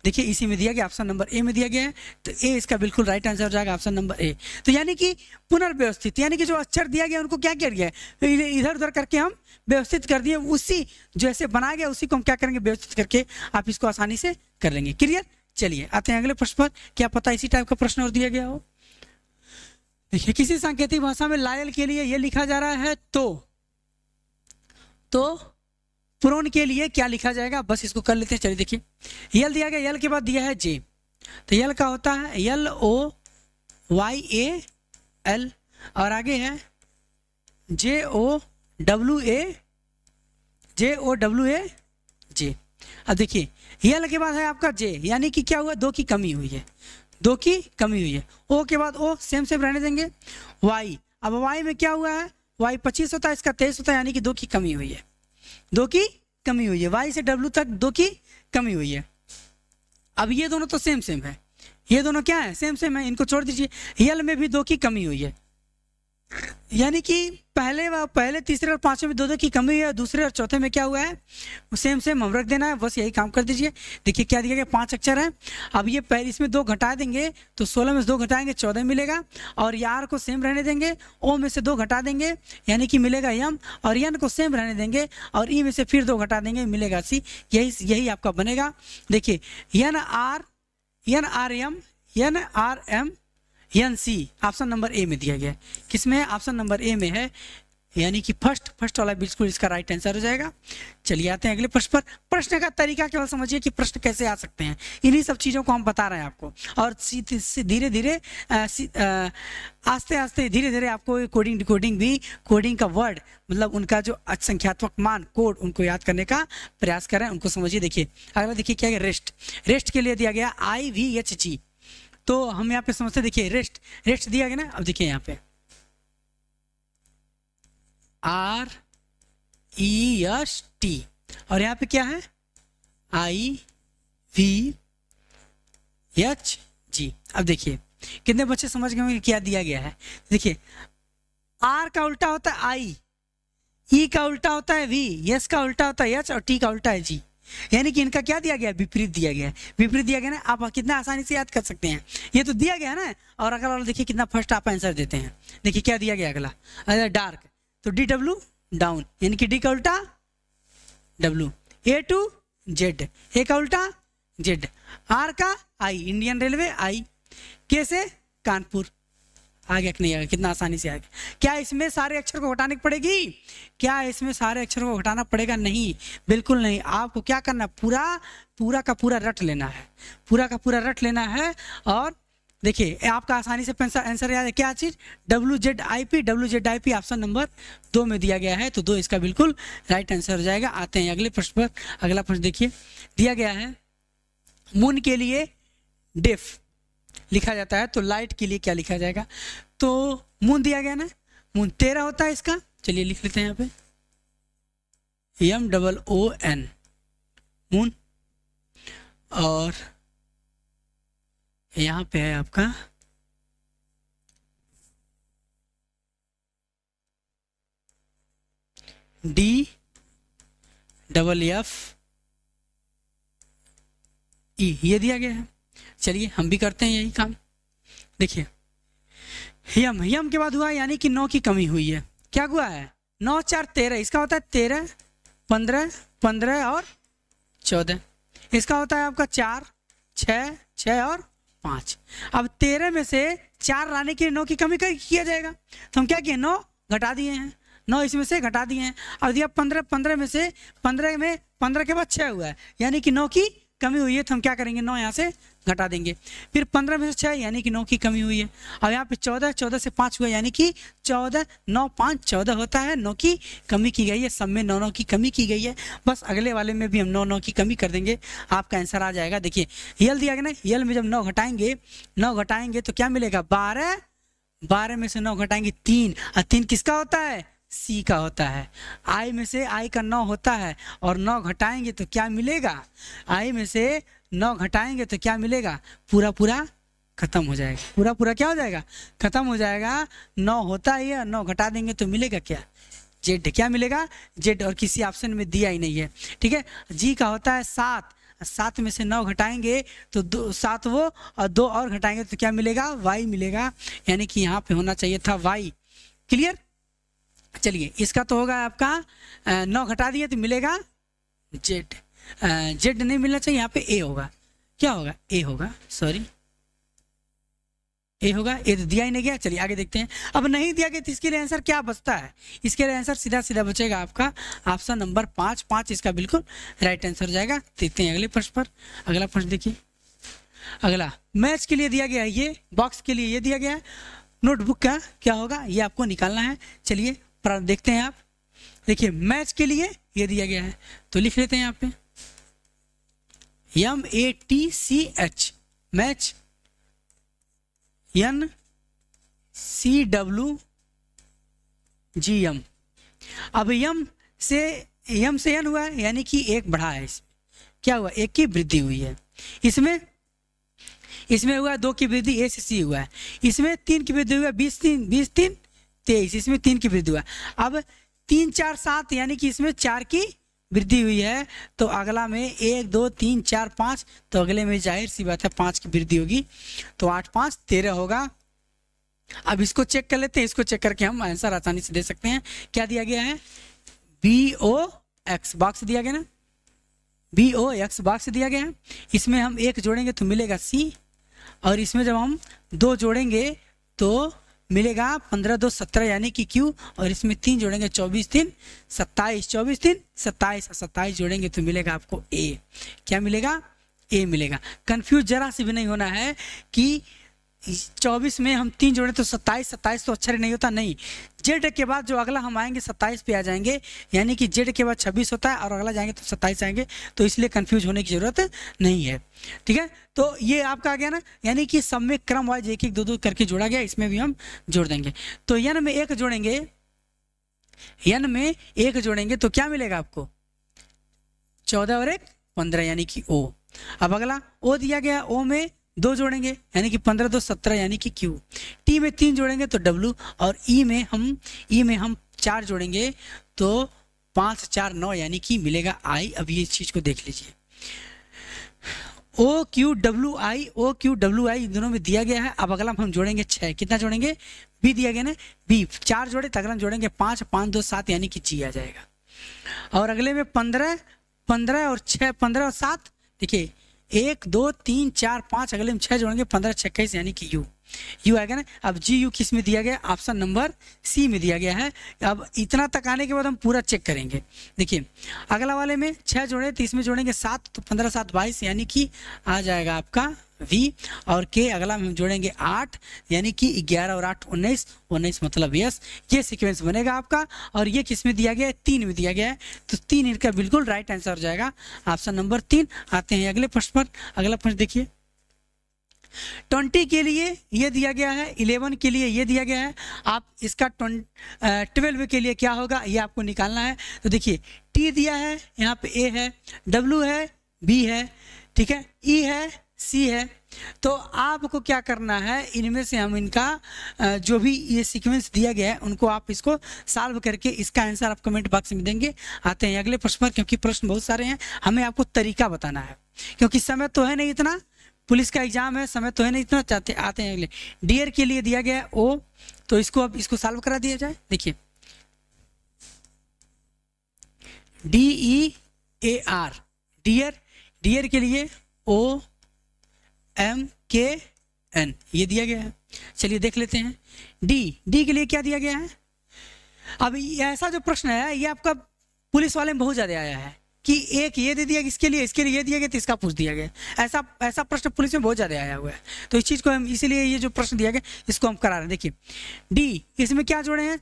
देखिए इसी में दिया गया ऑप्शन नंबर ए में दिया गया है तो ए इसका बिल्कुल राइट आंसर हो जाएगा ऑप्शन नंबर ए तो यानी कि पुनर्व्यवस्थित यानी कि जो अक्षर दिया गया उनको क्या किया गया तो इधर उधर करके हम व्यवस्थित कर दिए उसी जो ऐसे बनाया गया उसी को हम क्या करेंगे व्यवस्थित करके आप इसको आसानी से कर लेंगे क्लियर चलिए आते हैं अगले प्रश्न पर क्या पता इसी टाइप का प्रश्न और दिया गया हो देखिए किसी सांकेतिक भाषा में लायल के लिए यह लिखा जा रहा है तो तो प्रोन के लिए क्या लिखा जाएगा बस इसको कर लेते हैं चलिए देखिए यल दिया गया यल के बाद दिया है जे तो यल का होता है यल ओ वाई ए एल और आगे है जे O W A J O W A जे अब देखिए यल के बाद है आपका जे यानी कि क्या हुआ दो की कमी हुई है दो की कमी हुई है ओ के बाद ओ सेम सेम रहने देंगे वाई अब वाई में क्या हुआ है वाई पच्चीस होता है इसका तेईस होता है यानी कि दो की कमी हुई है दो की कमी हुई है वाई से डब्ल्यू तक दो की कमी हुई है अब ये दोनों तो सेम सेम है ये दोनों क्या है सेम सेम है इनको छोड़ दीजिए यल में भी दो की कमी हुई है यानी कि पहले व पहले तीसरे और पांचवे में दो दो की कमी हुई है दूसरे और चौथे में क्या हुआ है सेम सेम हम रख देना है बस यही काम कर दीजिए देखिए क्या दिया गया पांच अक्षर हैं अब ये पहले इसमें दो घटा देंगे तो सोलह में से दो घटाएंगे चौदह मिलेगा और यार को सेम रहने देंगे ओ में से दो घटा देंगे यानी कि मिलेगा यम और यन को सेम रहने देंगे और ई में से फिर दो घटा देंगे मिलेगा सी यही यही आपका बनेगा देखिए N R N R M N R M N C option number A में दिया गया किसमें ऑप्शन नंबर ए में है यानी कि फर्स्ट फर्स्ट वाला बिल्कुल इसका राइट आंसर हो जाएगा चलिए आते हैं अगले प्रश्न पर प्रश्न का तरीका केवल समझिए कि प्रश्न कैसे आ सकते हैं इन्हीं सब चीज़ों को हम बता रहे हैं आपको और धीरे धीरे आस्ते आस्ते धीरे धीरे आपको कोडिंग डिकोडिंग भी कोडिंग का वर्ड मतलब उनका जो संख्यात्मक मान कोड उनको याद करने का प्रयास करें उनको समझिए देखिए अगला देखिए क्या है रेस्ट रेस्ट के लिए दिया गया आई वी एच जी तो हम यहाँ पे समझते देखिए रेस्ट रेस्ट दिया गया ना अब देखिए यहाँ पे आर ई एस टी और यहाँ पे क्या है आई वी एच जी अब देखिए कितने बच्चे समझ गए होंगे क्या दिया गया है देखिए आर का उल्टा होता है आई ई e का उल्टा होता है वी यस का उल्टा होता है एच और टी का उल्टा है जी यानी कि इनका क्या दिया गया विपरीत दिया गया विपरीत दिया गया ना आप कितना आसानी से याद कर सकते हैं ये तो दिया गया ना और अगला वाला देखिए कितना फर्स्ट आप आंसर देते हैं देखिए क्या दिया गया अगला अगला डार्क तो डी डब्ल्यू डाउन यानी कि डी का उल्टा W A to Z A का उल्टा जेड आर का आई इंडियन रेलवे आई के से कानपुर आ गया कि नहीं आ गया कितना आसानी से आ गया क्या इसमें सारे अक्षर को हटानी पड़ेगी क्या इसमें सारे अक्षर को हटाना पड़ेगा नहीं बिल्कुल नहीं आपको क्या करना पूरा पूरा का पूरा रट लेना है पूरा का पूरा रट लेना है और देखिए आपका आसानी से आंसर याद है क्या चीज W Z I P W Z I P option number दो में दिया गया है तो दो इसका बिल्कुल राइट आंसर हो जाएगा आते हैं अगले प्रश्न पर अगला प्रश्न देखिए दिया गया है मून के लिए डेफ लिखा जाता है तो लाइट के लिए क्या लिखा जाएगा तो मून दिया गया ना मून तेरह होता है इसका चलिए लिख लेते हैं यहाँ पे M double O N moon और यहाँ पे है आपका डी डबल एफ ई ये दिया गया है चलिए हम भी करते हैं यही काम देखिए यम यम के बाद हुआ यानी कि नौ की कमी हुई है क्या हुआ है नौ चार तेरह इसका होता है तेरह पंद्रह पंद्रह और चौदह इसका होता है आपका चार छ छ और पाँच अब तेरह में से चार लाने के नौ की कमी किया जाएगा तो हम क्या किए नौ घटा दिए हैं नौ इसमें से घटा दिए हैं अब दिया पंद्रह पंद्रह में से पंद्रह में पंद्रह के बाद छः हुआ है यानी कि नौ की कमी हुई है तो हम क्या करेंगे नौ यहाँ से घटा देंगे फिर पंद्रह में से छः यानी कि नौ की कमी हुई है अब यहाँ पे चौदह चौदह से पाँच हुआ यानी कि चौदह नौ पाँच चौदह होता है नौ की कमी की गई है सब में नौ नौ की कमी की गई है बस अगले वाले में भी हम नौ नौ की कमी कर देंगे आपका आंसर आ जाएगा देखिए यल दिया गया ना यल में जब नौ घटाएंगे नौ घटाएंगे तो क्या मिलेगा बारह बारह में से नौ घटाएंगे तीन और तीन किसका होता है सी का होता है आई में से आई का नौ होता है और नौ घटाएंगे तो क्या मिलेगा आई में से नौ घटाएंगे तो क्या मिलेगा पूरा पूरा खत्म हो जाएगा पूरा पूरा क्या हो जाएगा खत्म हो जाएगा नौ होता ही है नौ घटा देंगे तो मिलेगा क्या जेड क्या मिलेगा जेड और किसी ऑप्शन में दिया ही नहीं है ठीक है जी का होता है सात सात में से नौ घटाएंगे तो दो सात वो और दो और घटाएंगे तो क्या मिलेगा वाई मिलेगा यानी कि यहाँ पे होना चाहिए था वाई क्लियर चलिए इसका तो होगा आपका नौ घटा दिए तो मिलेगा जेड जेड नहीं मिलना चाहिए यहाँ पे ए होगा क्या होगा ए होगा सॉरी ए होगा ए तो दिया ही नहीं गया चलिए आगे देखते हैं अब नहीं दिया गया तो इसके लिए आंसर क्या बचता है इसके लिए आंसर सीधा सीधा बचेगा आपका ऑप्शन नंबर पाँच पाँच इसका बिल्कुल राइट आंसर हो जाएगा देखते हैं अगले प्रश्न पर अगला प्रश्न देखिए अगला मैच के लिए दिया गया ये बॉक्स के लिए ये दिया गया है नोटबुक का क्या होगा ये आपको निकालना है चलिए देखते हैं आप देखिए मैच के लिए ये दिया गया है तो लिख लेते हैं यहाँ पे M A T C H match N C W G M अब यम से यम से एन हुआ है यानी कि एक बढ़ा है इसमें क्या हुआ एक की वृद्धि हुई है इसमें इसमें हुआ दो की वृद्धि ए से सी हुआ है इसमें तीन की वृद्धि हुआ बीस तीन बीस तीन तेईस इसमें तीन की वृद्धि हुआ अब तीन चार सात यानी कि इसमें चार की वृद्धि हुई है तो अगला में एक दो तीन चार पाँच तो अगले में जाहिर सी बात है पाँच की वृद्धि होगी तो आठ पाँच तेरह होगा अब इसको चेक कर लेते हैं इसको चेक करके हम आंसर आसानी से दे सकते हैं क्या दिया गया है बी ओ एक्स बॉक्स दिया गया ना बी ओ एक्स बॉक्स दिया गया है इसमें हम एक जोड़ेंगे तो मिलेगा सी और इसमें जब हम दो जोड़ेंगे तो मिलेगा पंद्रह दो सत्रह यानी कि क्यू और इसमें तीन जोड़ेंगे चौबीस तीन सत्ताईस चौबीस तीन सत्ताईस और सत्ताईस जोड़ेंगे तो मिलेगा आपको ए क्या मिलेगा ए मिलेगा कंफ्यूज जरा से भी नहीं होना है कि चौबीस में हम तीन जोड़े तो सत्ताईस सत्ताईस तो अक्षर नहीं होता नहीं जेड के बाद जो अगला हम आएंगे सत्ताईस पे आ जाएंगे यानी कि जेड के बाद छब्बीस होता है और अगला जाएंगे तो सत्ताईस आएंगे तो इसलिए कन्फ्यूज होने की ज़रूरत नहीं है ठीक है तो ये आपका आ गया ना यानी कि सब में क्रम वाइज एक एक दो दो करके जोड़ा गया इसमें भी हम जोड़ देंगे तो यन में एक जोड़ेंगे यन में एक जोड़ेंगे तो क्या मिलेगा आपको चौदह और एक पंद्रह यानी कि ओ अब अगला ओ दिया गया ओ में दो जोड़ेंगे यानी कि पंद्रह दो सत्रह यानी कि क्यू टी में तीन जोड़ेंगे तो डब्लू और ई e में हम ई e में हम चार जोड़ेंगे तो पाँच चार नौ यानी कि मिलेगा आई अब ये चीज़ को देख लीजिए O Q W I O Q W I इन दोनों में दिया गया है अब अगला हम जोड़ेंगे छः कितना जोड़ेंगे बी दिया गया ना बी चार जोड़े तगला हम जोड़ेंगे पाँच पाँच दो सात यानी कि जी आ जाएगा और अगले में पंद्रह पंद्रह और छः पंद्रह और सात देखिए एक दो तीन चार पाँच अगले में छः जोड़ेंगे पंद्रह छक्कीस यानी कि यू यू आएगा ना अब जी यू किस में दिया गया ऑप्शन नंबर सी में दिया गया है अब इतना तक आने के बाद हम पूरा चेक करेंगे देखिए अगला वाले में छः जोड़े तीस में जोड़ेंगे सात तो पंद्रह सात बाईस यानी कि आ जाएगा आपका वी और के अगला हम जोड़ेंगे आठ यानी कि ग्यारह और आठ उन्नीस उन्नीस मतलब यस ये सीक्वेंस बनेगा आपका और ये किस में दिया गया है तीन में दिया गया है तो तीन इनका बिल्कुल राइट आंसर हो जाएगा ऑप्शन नंबर तीन आते हैं अगले प्रश्न पर अगला प्रश्न देखिए ट्वेंटी के लिए ये दिया गया है इलेवन के लिए ये दिया गया है आप इसका 12 के लिए क्या होगा ये आपको निकालना है तो देखिए टी दिया है यहाँ पे ए है W है बी है ठीक है ई e है सी है तो आपको क्या करना है इनमें से हम इनका जो भी ये सीक्वेंस दिया गया है उनको आप इसको सॉल्व करके इसका आंसर आप कमेंट बॉक्स में देंगे आते हैं अगले प्रश्न पर क्योंकि प्रश्न बहुत सारे हैं हमें आपको तरीका बताना है क्योंकि समय तो है नहीं इतना पुलिस का एग्जाम है समय तो है नहीं इतना चाहते आते हैं अगले डियर के लिए दिया गया है ओ तो इसको अब इसको सॉल्व करा दिया जाए देखिए D E A R dear dear के लिए ओ एम के एन ये दिया गया है चलिए देख लेते हैं डी डी के लिए क्या दिया गया है अब ऐसा जो प्रश्न है ये आपका पुलिस वाले में बहुत ज़्यादा आया है कि एक ये दे दिया किसके लिए इसके लिए ये दिया गया तो इसका पूछ दिया गया ऐसा ऐसा प्रश्न पुलिस में बहुत ज़्यादा आया हुआ है तो इस चीज़ को हम इसीलिए ये जो प्रश्न दिया गया इसको हम करा रहे हैं देखिए डी इसमें क्या जोड़े हैं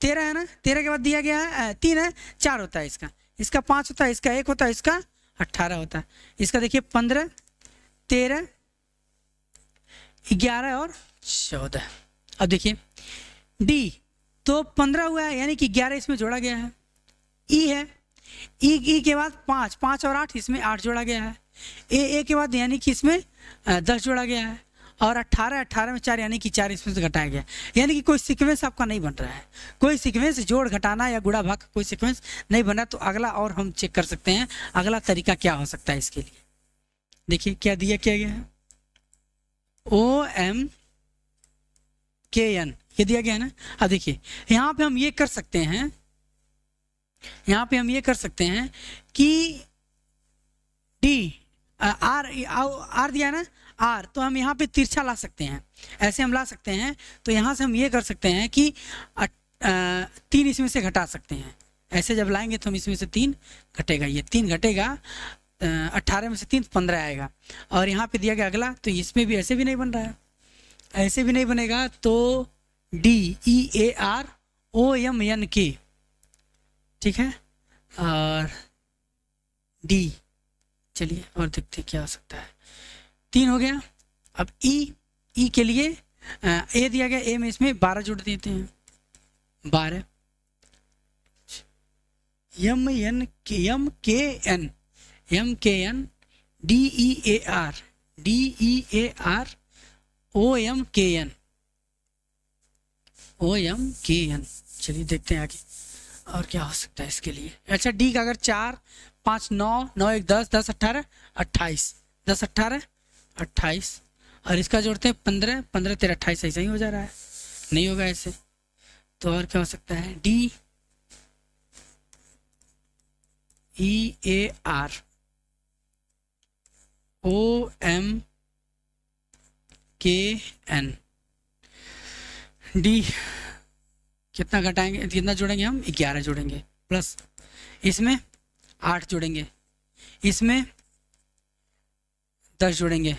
तेरह है ना तेरह के बाद दिया गया है तीन है चार होता है इसका इसका पांच होता है इसका एक होता है इसका अट्ठारह होता है इसका देखिए पंद्रह तेरह ग्यारह और चौदह अब देखिए डी तो पंद्रह हुआ है यानी कि ग्यारह इसमें जोड़ा गया है ई है ई ई के बाद पाँच पाँच और आठ इसमें आठ जोड़ा गया है ए ए के बाद यानी कि इसमें दस जोड़ा गया है और अट्ठारह अट्ठारह में चार यानी कि चार इसमें से घटाया गया यानी कि कोई सीक्वेंस आपका नहीं बन रहा है कोई सीक्वेंस जोड़ घटाना या गुड़ा भाग कोई सीक्वेंस नहीं बना तो अगला और हम चेक कर सकते हैं अगला तरीका क्या हो सकता है इसके लिए देखिए क्या दिया क्या गया है ओ एम के एन ये दिया गया है ना अब हाँ, देखिए यहाँ पे हम ये कर सकते हैं यहाँ पे हम ये कर सकते हैं कि डी आर आर दिया है ना आर तो हम यहाँ पे तिरछा ला सकते हैं ऐसे हम ला सकते हैं तो यहां से हम ये कर सकते हैं कि तीन इसमें से घटा सकते हैं ऐसे जब लाएंगे तो हम इसमें से तीन घटेगा ये तीन घटेगा अट्ठारह में से तीन तो पंद्रह आएगा और यहाँ पे दिया गया अगला तो इसमें भी ऐसे भी नहीं बन रहा है ऐसे भी नहीं बनेगा तो D E A R O M N K ठीक है और डी चलिए और देखते क्या हो सकता है तीन हो गया अब ई e, ई e के लिए ए दिया गया ए में इसमें बारह जोड़ देते हैं बारह M N K M K N M K N D E A R D E A R O M K N O M K N चलिए देखते हैं आगे और क्या हो सकता है इसके लिए अच्छा डी का अगर चार पाँच नौ नौ एक दस दस अट्ठारह अट्ठाईस दस अट्ठारह अट्ठाईस और इसका जोड़ते हैं पंद्रह पंद्रह तेरह अट्ठाईस ऐसा ही हो जा रहा है नहीं होगा ऐसे तो और क्या हो सकता है D E A R O M K N D कितना घटाएंगे कितना जोड़ेंगे हम ग्यारह जोड़ेंगे प्लस इसमें आठ जोड़ेंगे इसमें दस जोड़ेंगे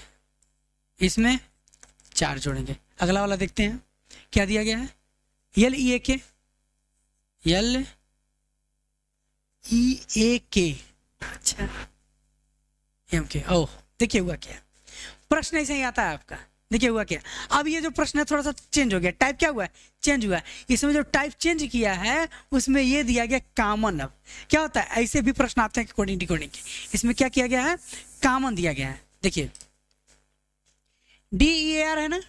इसमें चार जोड़ेंगे अगला वाला देखते हैं क्या दिया गया है यल ई ए के यल ई ए के अच्छा एम के ओह देखिए हुआ क्या प्रश्न ऐसे ही आता है आपका देखिए हुआ क्या अब ये जो प्रश्न है थोड़ा सा चेंज हो गया टाइप क्या हुआ है चेंज हुआ है इसमें जो टाइप चेंज किया है उसमें ये दिया गया कामन अब क्या होता है ऐसे भी प्रश्न आते हैं अकॉर्डिंग डिकॉर्डिंग इसमें क्या किया गया है कामन दिया गया है देखिए डी ई आर है ना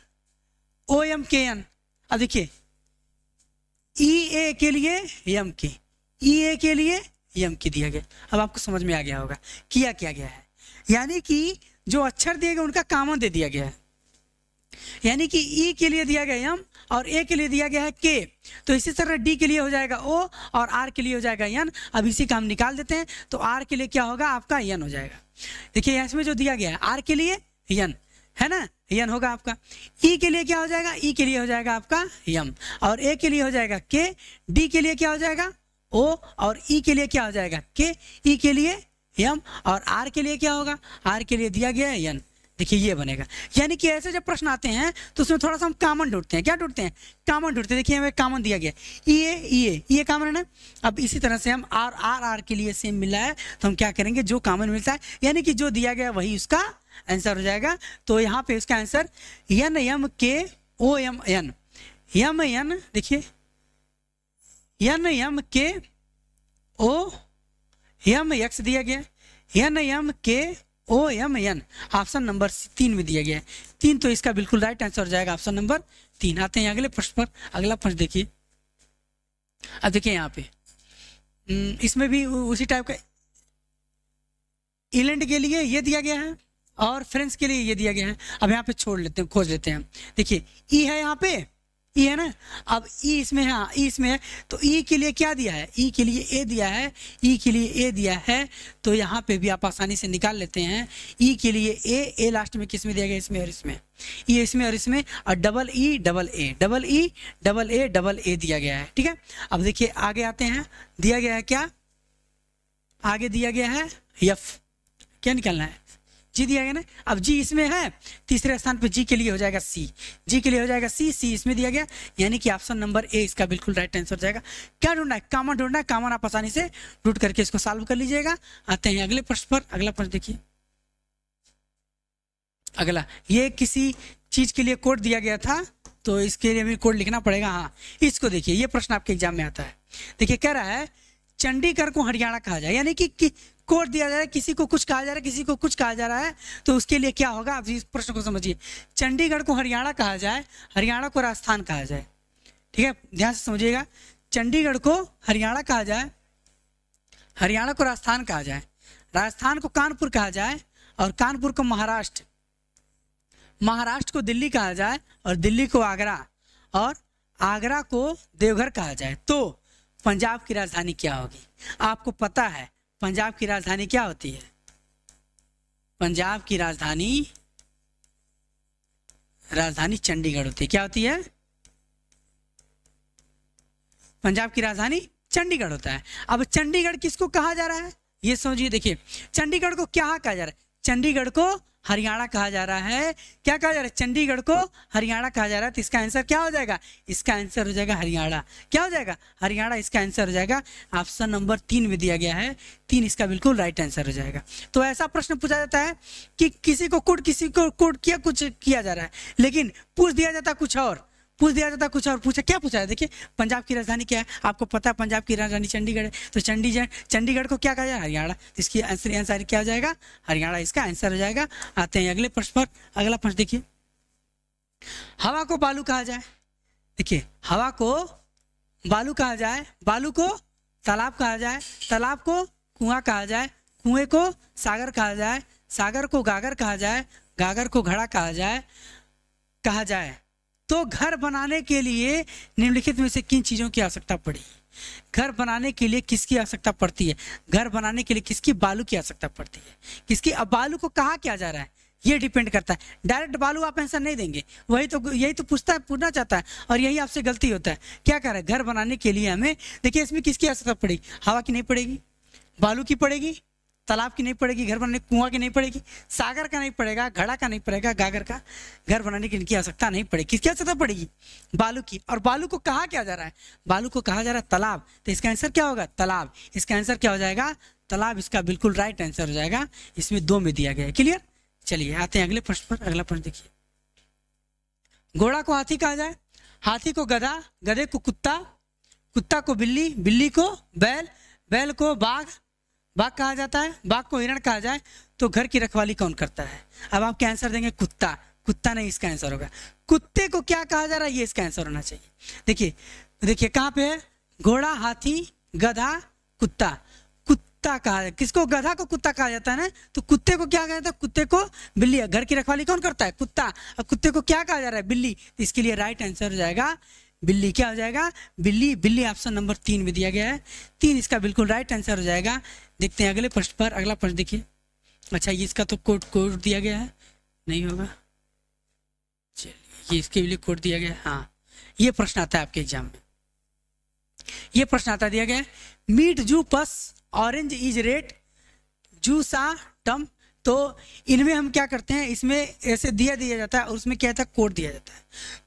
ओ एम के एन अब देखिए ई e ए के लिए एम के ई ए के लिए एम के दिया गया अब आपको समझ में आ गया होगा किया क्या गया है यानी कि जो अक्षर दिए गए उनका कामन दे दिया गया है यानी कि ई के लिए दिया गया यम और ए के लिए दिया गया है के तो इसी तरह डी के लिए हो जाएगा ओ और आर के लिए हो जाएगा यन अब इसी का हम निकाल देते हैं तो आर के लिए क्या होगा आपका यन हो जाएगा देखिए इसमें जो दिया गया है आर के लिए यन है ना यन होगा आपका ई के लिए क्या हो जाएगा ई के लिए हो जाएगा आपका यम और ए के लिए हो जाएगा के डी के लिए क्या हो जाएगा ओ और ई के लिए क्या हो जाएगा के ई के लिए एम और आर के लिए क्या होगा आर के लिए दिया गया है एन देखिए ये बनेगा यानी कि ऐसे जब प्रश्न आते हैं तो उसमें थोड़ा सा हम कामन ढूंढते हैं क्या ढूंढते हैं कामन ढूंढते हैं देखिए हमें कामन दिया गया ये ये ये कामन है ना अब इसी तरह से हम आर आर आर के लिए सेम मिला है तो हम क्या करेंगे जो कामन मिलता है यानी कि जो दिया गया वही उसका आंसर हो जाएगा तो यहाँ पे इसका answer N M K O M N M N देखिए N M K O M X दिया गया N M K O M N option number तीन में दिया गया है तीन तो इसका बिल्कुल राइट आंसर हो जाएगा ऑप्शन नंबर तीन आते हैं अगले प्रश्न पर अगला प्रश्न देखिए अब देखिए यहाँ पे हम्म, इसमें भी उसी टाइप का इंग्लैंड के लिए ये दिया गया है और फ्रेंच के लिए ये दिया गया है अब यहाँ पे छोड़ लेते हैं खोज लेते हैं देखिए ई e है यहाँ पे ई e है ना अब ई e इसमें हाँ ई e इसमें है तो ई के लिए क्या दिया है ई के लिए ए दिया है ई के लिए ए दिया है तो यहाँ पे भी आप आसानी से निकाल लेते हैं ई के लिए ए ए लास्ट में किस में दिया गया इसमें और इसमें ई इसमें और इसमें और double E double A double E double A double A दिया गया है ठीक है अब देखिए आगे आते हैं दिया गया है क्या आगे दिया गया है यफ क्या निकालना है जी दिया गया ना अब जी इसमें है तीसरे स्थान पे जी के लिए हो जाएगा सी जी के लिए हो जाएगा सी सी इसमें दिया गया यानी कि ऑप्शन नंबर ए इसका बिल्कुल राइट आंसर हो जाएगा क्या ढूंढना है कामन ढूंढना है कामन आप आसानी से ढूंढ करके इसको सॉल्व कर लीजिएगा आते हैं अगले प्रश्न पर अगला प्रश्न देखिए अगला ये किसी चीज के लिए कोड दिया गया था तो इसके लिए भी कोड लिखना पड़ेगा हाँ इसको देखिए ये प्रश्न आपके एग्जाम में आता है देखिए कह रहा है चंडीगढ़ को हरियाणा कहा जाए यानी कि, कि कोर्ट दिया जा रहा है किसी को कुछ कहा जा रहा है किसी को कुछ कहा जा रहा है तो उसके लिए क्या होगा आप इस प्रश्न को समझिए चंडीगढ़ को हरियाणा कहा जाए हरियाणा को राजस्थान कहा जाए ठीक है ध्यान से समझिएगा चंडीगढ़ को हरियाणा कहा जाए हरियाणा को राजस्थान कहा जाए राजस्थान को कानपुर कहा जाए और कानपुर को महाराष्ट्र महाराष्ट्र को दिल्ली कहा जाए और दिल्ली को आगरा और आगरा को देवघर कहा जाए तो पंजाब की राजधानी क्या होगी आपको पता है पंजाब की राजधानी क्या होती है पंजाब की राजधानी राजधानी चंडीगढ़ होती है क्या होती है पंजाब की राजधानी चंडीगढ़ होता है अब चंडीगढ़ किसको कहा जा रहा है ये समझिए देखिए चंडीगढ़ को क्या कहा जा रहा है चंडीगढ़ को हरियाणा कहा जा रहा है क्या कहा जा रहा है चंडीगढ़ को हरियाणा कहा जा रहा है तो इसका आंसर क्या हो जाएगा इसका आंसर हो जाएगा हरियाणा क्या हो जाएगा हरियाणा इसका आंसर हो जाएगा ऑप्शन नंबर तीन में दिया गया है तीन इसका बिल्कुल राइट आंसर हो जाएगा तो ऐसा प्रश्न पूछा जाता है कि किसी को कुट किसी को कुट किया कुछ किया जा रहा है लेकिन पूछ दिया जाता कुछ और पूछ दिया जाता कुछ और पूछा क्या पूछा है देखिए पंजाब की राजधानी क्या है आपको पता है पंजाब की राजधानी चंडीगढ़ है तो चंडीगढ़ चंडीगढ़ को क्या कहा जाए हरियाणा तो इसकी आंसर आंसर क्या हो जाएगा हरियाणा इसका आंसर हो जाएगा आते हैं अगले प्रश्न पर अगला प्रश्न देखिए हवा को बालू कहा जाए देखिए हवा को बालू कहा जाए बालू को तालाब कहा जाए तालाब को कुआं कहा जाए कुएं को सागर कहा जाए सागर को गागर कहा जाए गागर को घड़ा कहा जाए कहा जाए तो घर बनाने के लिए निम्नलिखित में से किन चीज़ों की आवश्यकता पड़ी घर बनाने के लिए किसकी आवश्यकता पड़ती है घर बनाने के लिए किसकी बालू की आवश्यकता पड़ती है किसकी अब बालू को कहा क्या जा रहा है ये डिपेंड करता है डायरेक्ट बालू आप आंसर नहीं देंगे वही तो यही तो पूछता है पूछना चाहता है और यही आपसे गलती होता है क्या कह रहा है घर बनाने के लिए हमें देखिए इसमें किसकी आवश्यकता पड़ेगी हवा की नहीं पड़ेगी बालू की पड़ेगी तालाब की नहीं पड़ेगी घर बनाने कुआं की नहीं पड़ेगी सागर का नहीं पड़ेगा घड़ा का नहीं पड़ेगा गागर का घर बनाने की इनकी आवश्यकता नहीं पड़ेगी क्या आवश्यकता पड़ेगी बालू की और बालू को कहा क्या जा रहा है बालू को कहा जा रहा है तालाब तो इसका आंसर क्या होगा तालाब इसका आंसर क्या हो जाएगा तालाब इसका बिल्कुल राइट आंसर हो जाएगा इसमें दो में दिया गया है क्लियर चलिए आते हैं अगले प्रश्न पर अगला प्रश्न देखिए घोड़ा को हाथी कहा जाए हाथी को गधा गधे को कुत्ता कुत्ता को बिल्ली बिल्ली को बैल बैल को बाघ बाघ कहा जाता है बाघ को हिरण कहा जाए तो घर की रखवाली कौन करता है अब आप क्या आंसर देंगे कुत्ता कुत्ता नहीं इसका आंसर होगा कुत्ते को क्या कहा जा रहा है ये इसका आंसर होना चाहिए देखिए देखिए कहाँ पे है घोड़ा हाथी गधा कुत्ता कुत्ता कहा जाए किसको गधा को कुत्ता कहा जाता है ना तो कुत्ते को क्या कहा जाता है कुत्ते को बिल्ली घर की रखवाली कौन करता है कुत्ता और कुत्ते को क्या कहा जा रहा है बिल्ली तो इसके लिए राइट आंसर हो जाएगा बिल्ली क्या हो जाएगा बिल्ली बिल्ली ऑप्शन नंबर तीन में दिया गया है तीन इसका बिल्कुल राइट आंसर हो जाएगा देखते हैं अगले प्रश्न पर अगला प्रश्न देखिए अच्छा ये इसका तो कोड कोड दिया गया है नहीं होगा चलिए ये इसके लिए कोड दिया गया हाँ ये प्रश्न आता है आपके एग्जाम में ये प्रश्न आता दिया गया मीट जू पस ऑरेंज इज रेड जूसा टम तो इनमें हम क्या करते हैं इसमें ऐसे दिया दिया जाता है और उसमें क्या होता है कोड दिया जाता है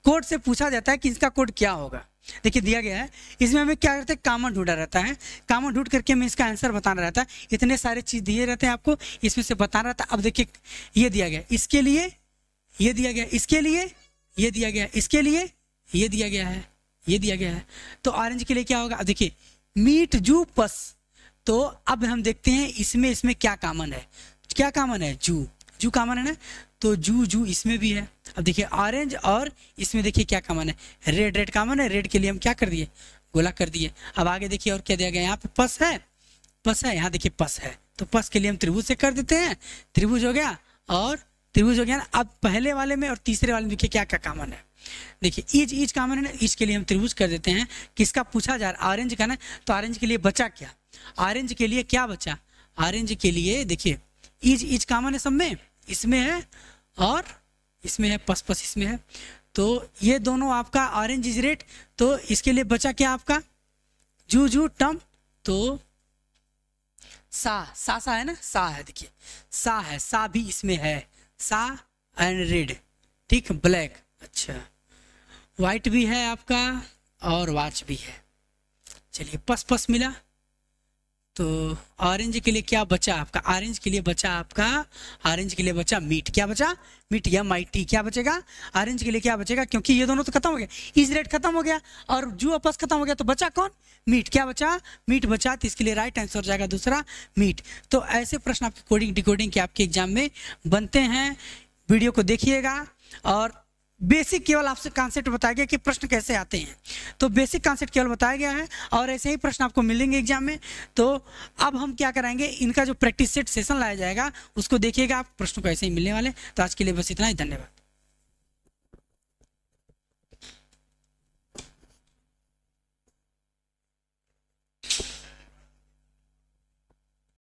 कोड से पूछा जाता है कि इसका कोड क्या होगा देखिए दिया गया है इसमें हमें क्या करते हैं कामन ढूंढा रहता है कामन ढूंढ करके हमें इसका आंसर बताना रहता है इतने सारे चीज़ दिए रहते हैं आपको इसमें से बताना रहता है अब देखिए ये दिया गया इसके लिए ये दिया गया इसके लिए ये दिया गया इसके लिए ये दिया गया है ये दिया गया है तो ऑरेंज के लिए क्या होगा अब देखिए मीट जू पस तो अब हम देखते हैं इसमें इसमें क्या कामन है क्या कामन है जू जू कामन है ना तो जू जू इसमें भी है अब देखिए ऑरेंज और इसमें देखिए क्या कामन है रेड रेड कामन है रेड के लिए हम क्या कर दिए गोला कर दिए अब आगे देखिए और क्या दिया गया यहाँ पे पस है पस है यहाँ देखिए पस है तो पस के लिए हम त्रिभुज से कर देते हैं त्रिभुज हो गया और त्रिभुज हो गया ना अब पहले वाले में और तीसरे वाले में देखिए क्या क्या कामन है देखिए ईज ईज कामन है ना ईज के लिए हम त्रिभुज कर देते हैं किसका पूछा जा रहा ऑरेंज का ना तो ऑरेंज के लिए बचा क्या ऑरेंज के लिए क्या बचा ऑरेंज के लिए देखिए इज इज कामन है सब में इसमें है और इसमें है पस पस इसमें है तो ये दोनों आपका ऑरेंज इज रेड तो इसके लिए बचा क्या आपका जू जू टम तो सा सा सा है ना सा है देखिए सा है सा भी इसमें है सा एंड रेड ठीक ब्लैक अच्छा वाइट भी है आपका और वाच भी है चलिए पस पस मिला तो ऑरेंज के लिए क्या बचा आपका ऑरेंज के लिए बचा आपका ऑरेंज के लिए बचा मीट क्या बचा मीट या माइटी क्या बचेगा ऑरेंज के लिए क्या बचेगा क्योंकि ये दोनों तो खत्म हो गया इज रेट खत्म हो गया और जू अपस खत्म हो गया तो बचा कौन मीट क्या बचा मीट बचा तो इसके लिए राइट आंसर हो जाएगा दूसरा मीट तो ऐसे प्रश्न आपके कोडिंग डिकोडिंग के आपके एग्जाम में बनते हैं वीडियो को देखिएगा और बेसिक केवल आपसे कॉन्सेप्ट बताया गया कि प्रश्न कैसे आते हैं तो बेसिक कॉन्सेप्ट केवल बताया गया है और ऐसे ही प्रश्न आपको मिलेंगे एग्जाम में तो अब हम क्या कराएंगे इनका जो प्रैक्टिस सेट सेशन लाया जाएगा उसको देखिएगा आप प्रश्नों को ऐसे ही मिलने वाले तो आज के लिए बस इतना ही धन्यवाद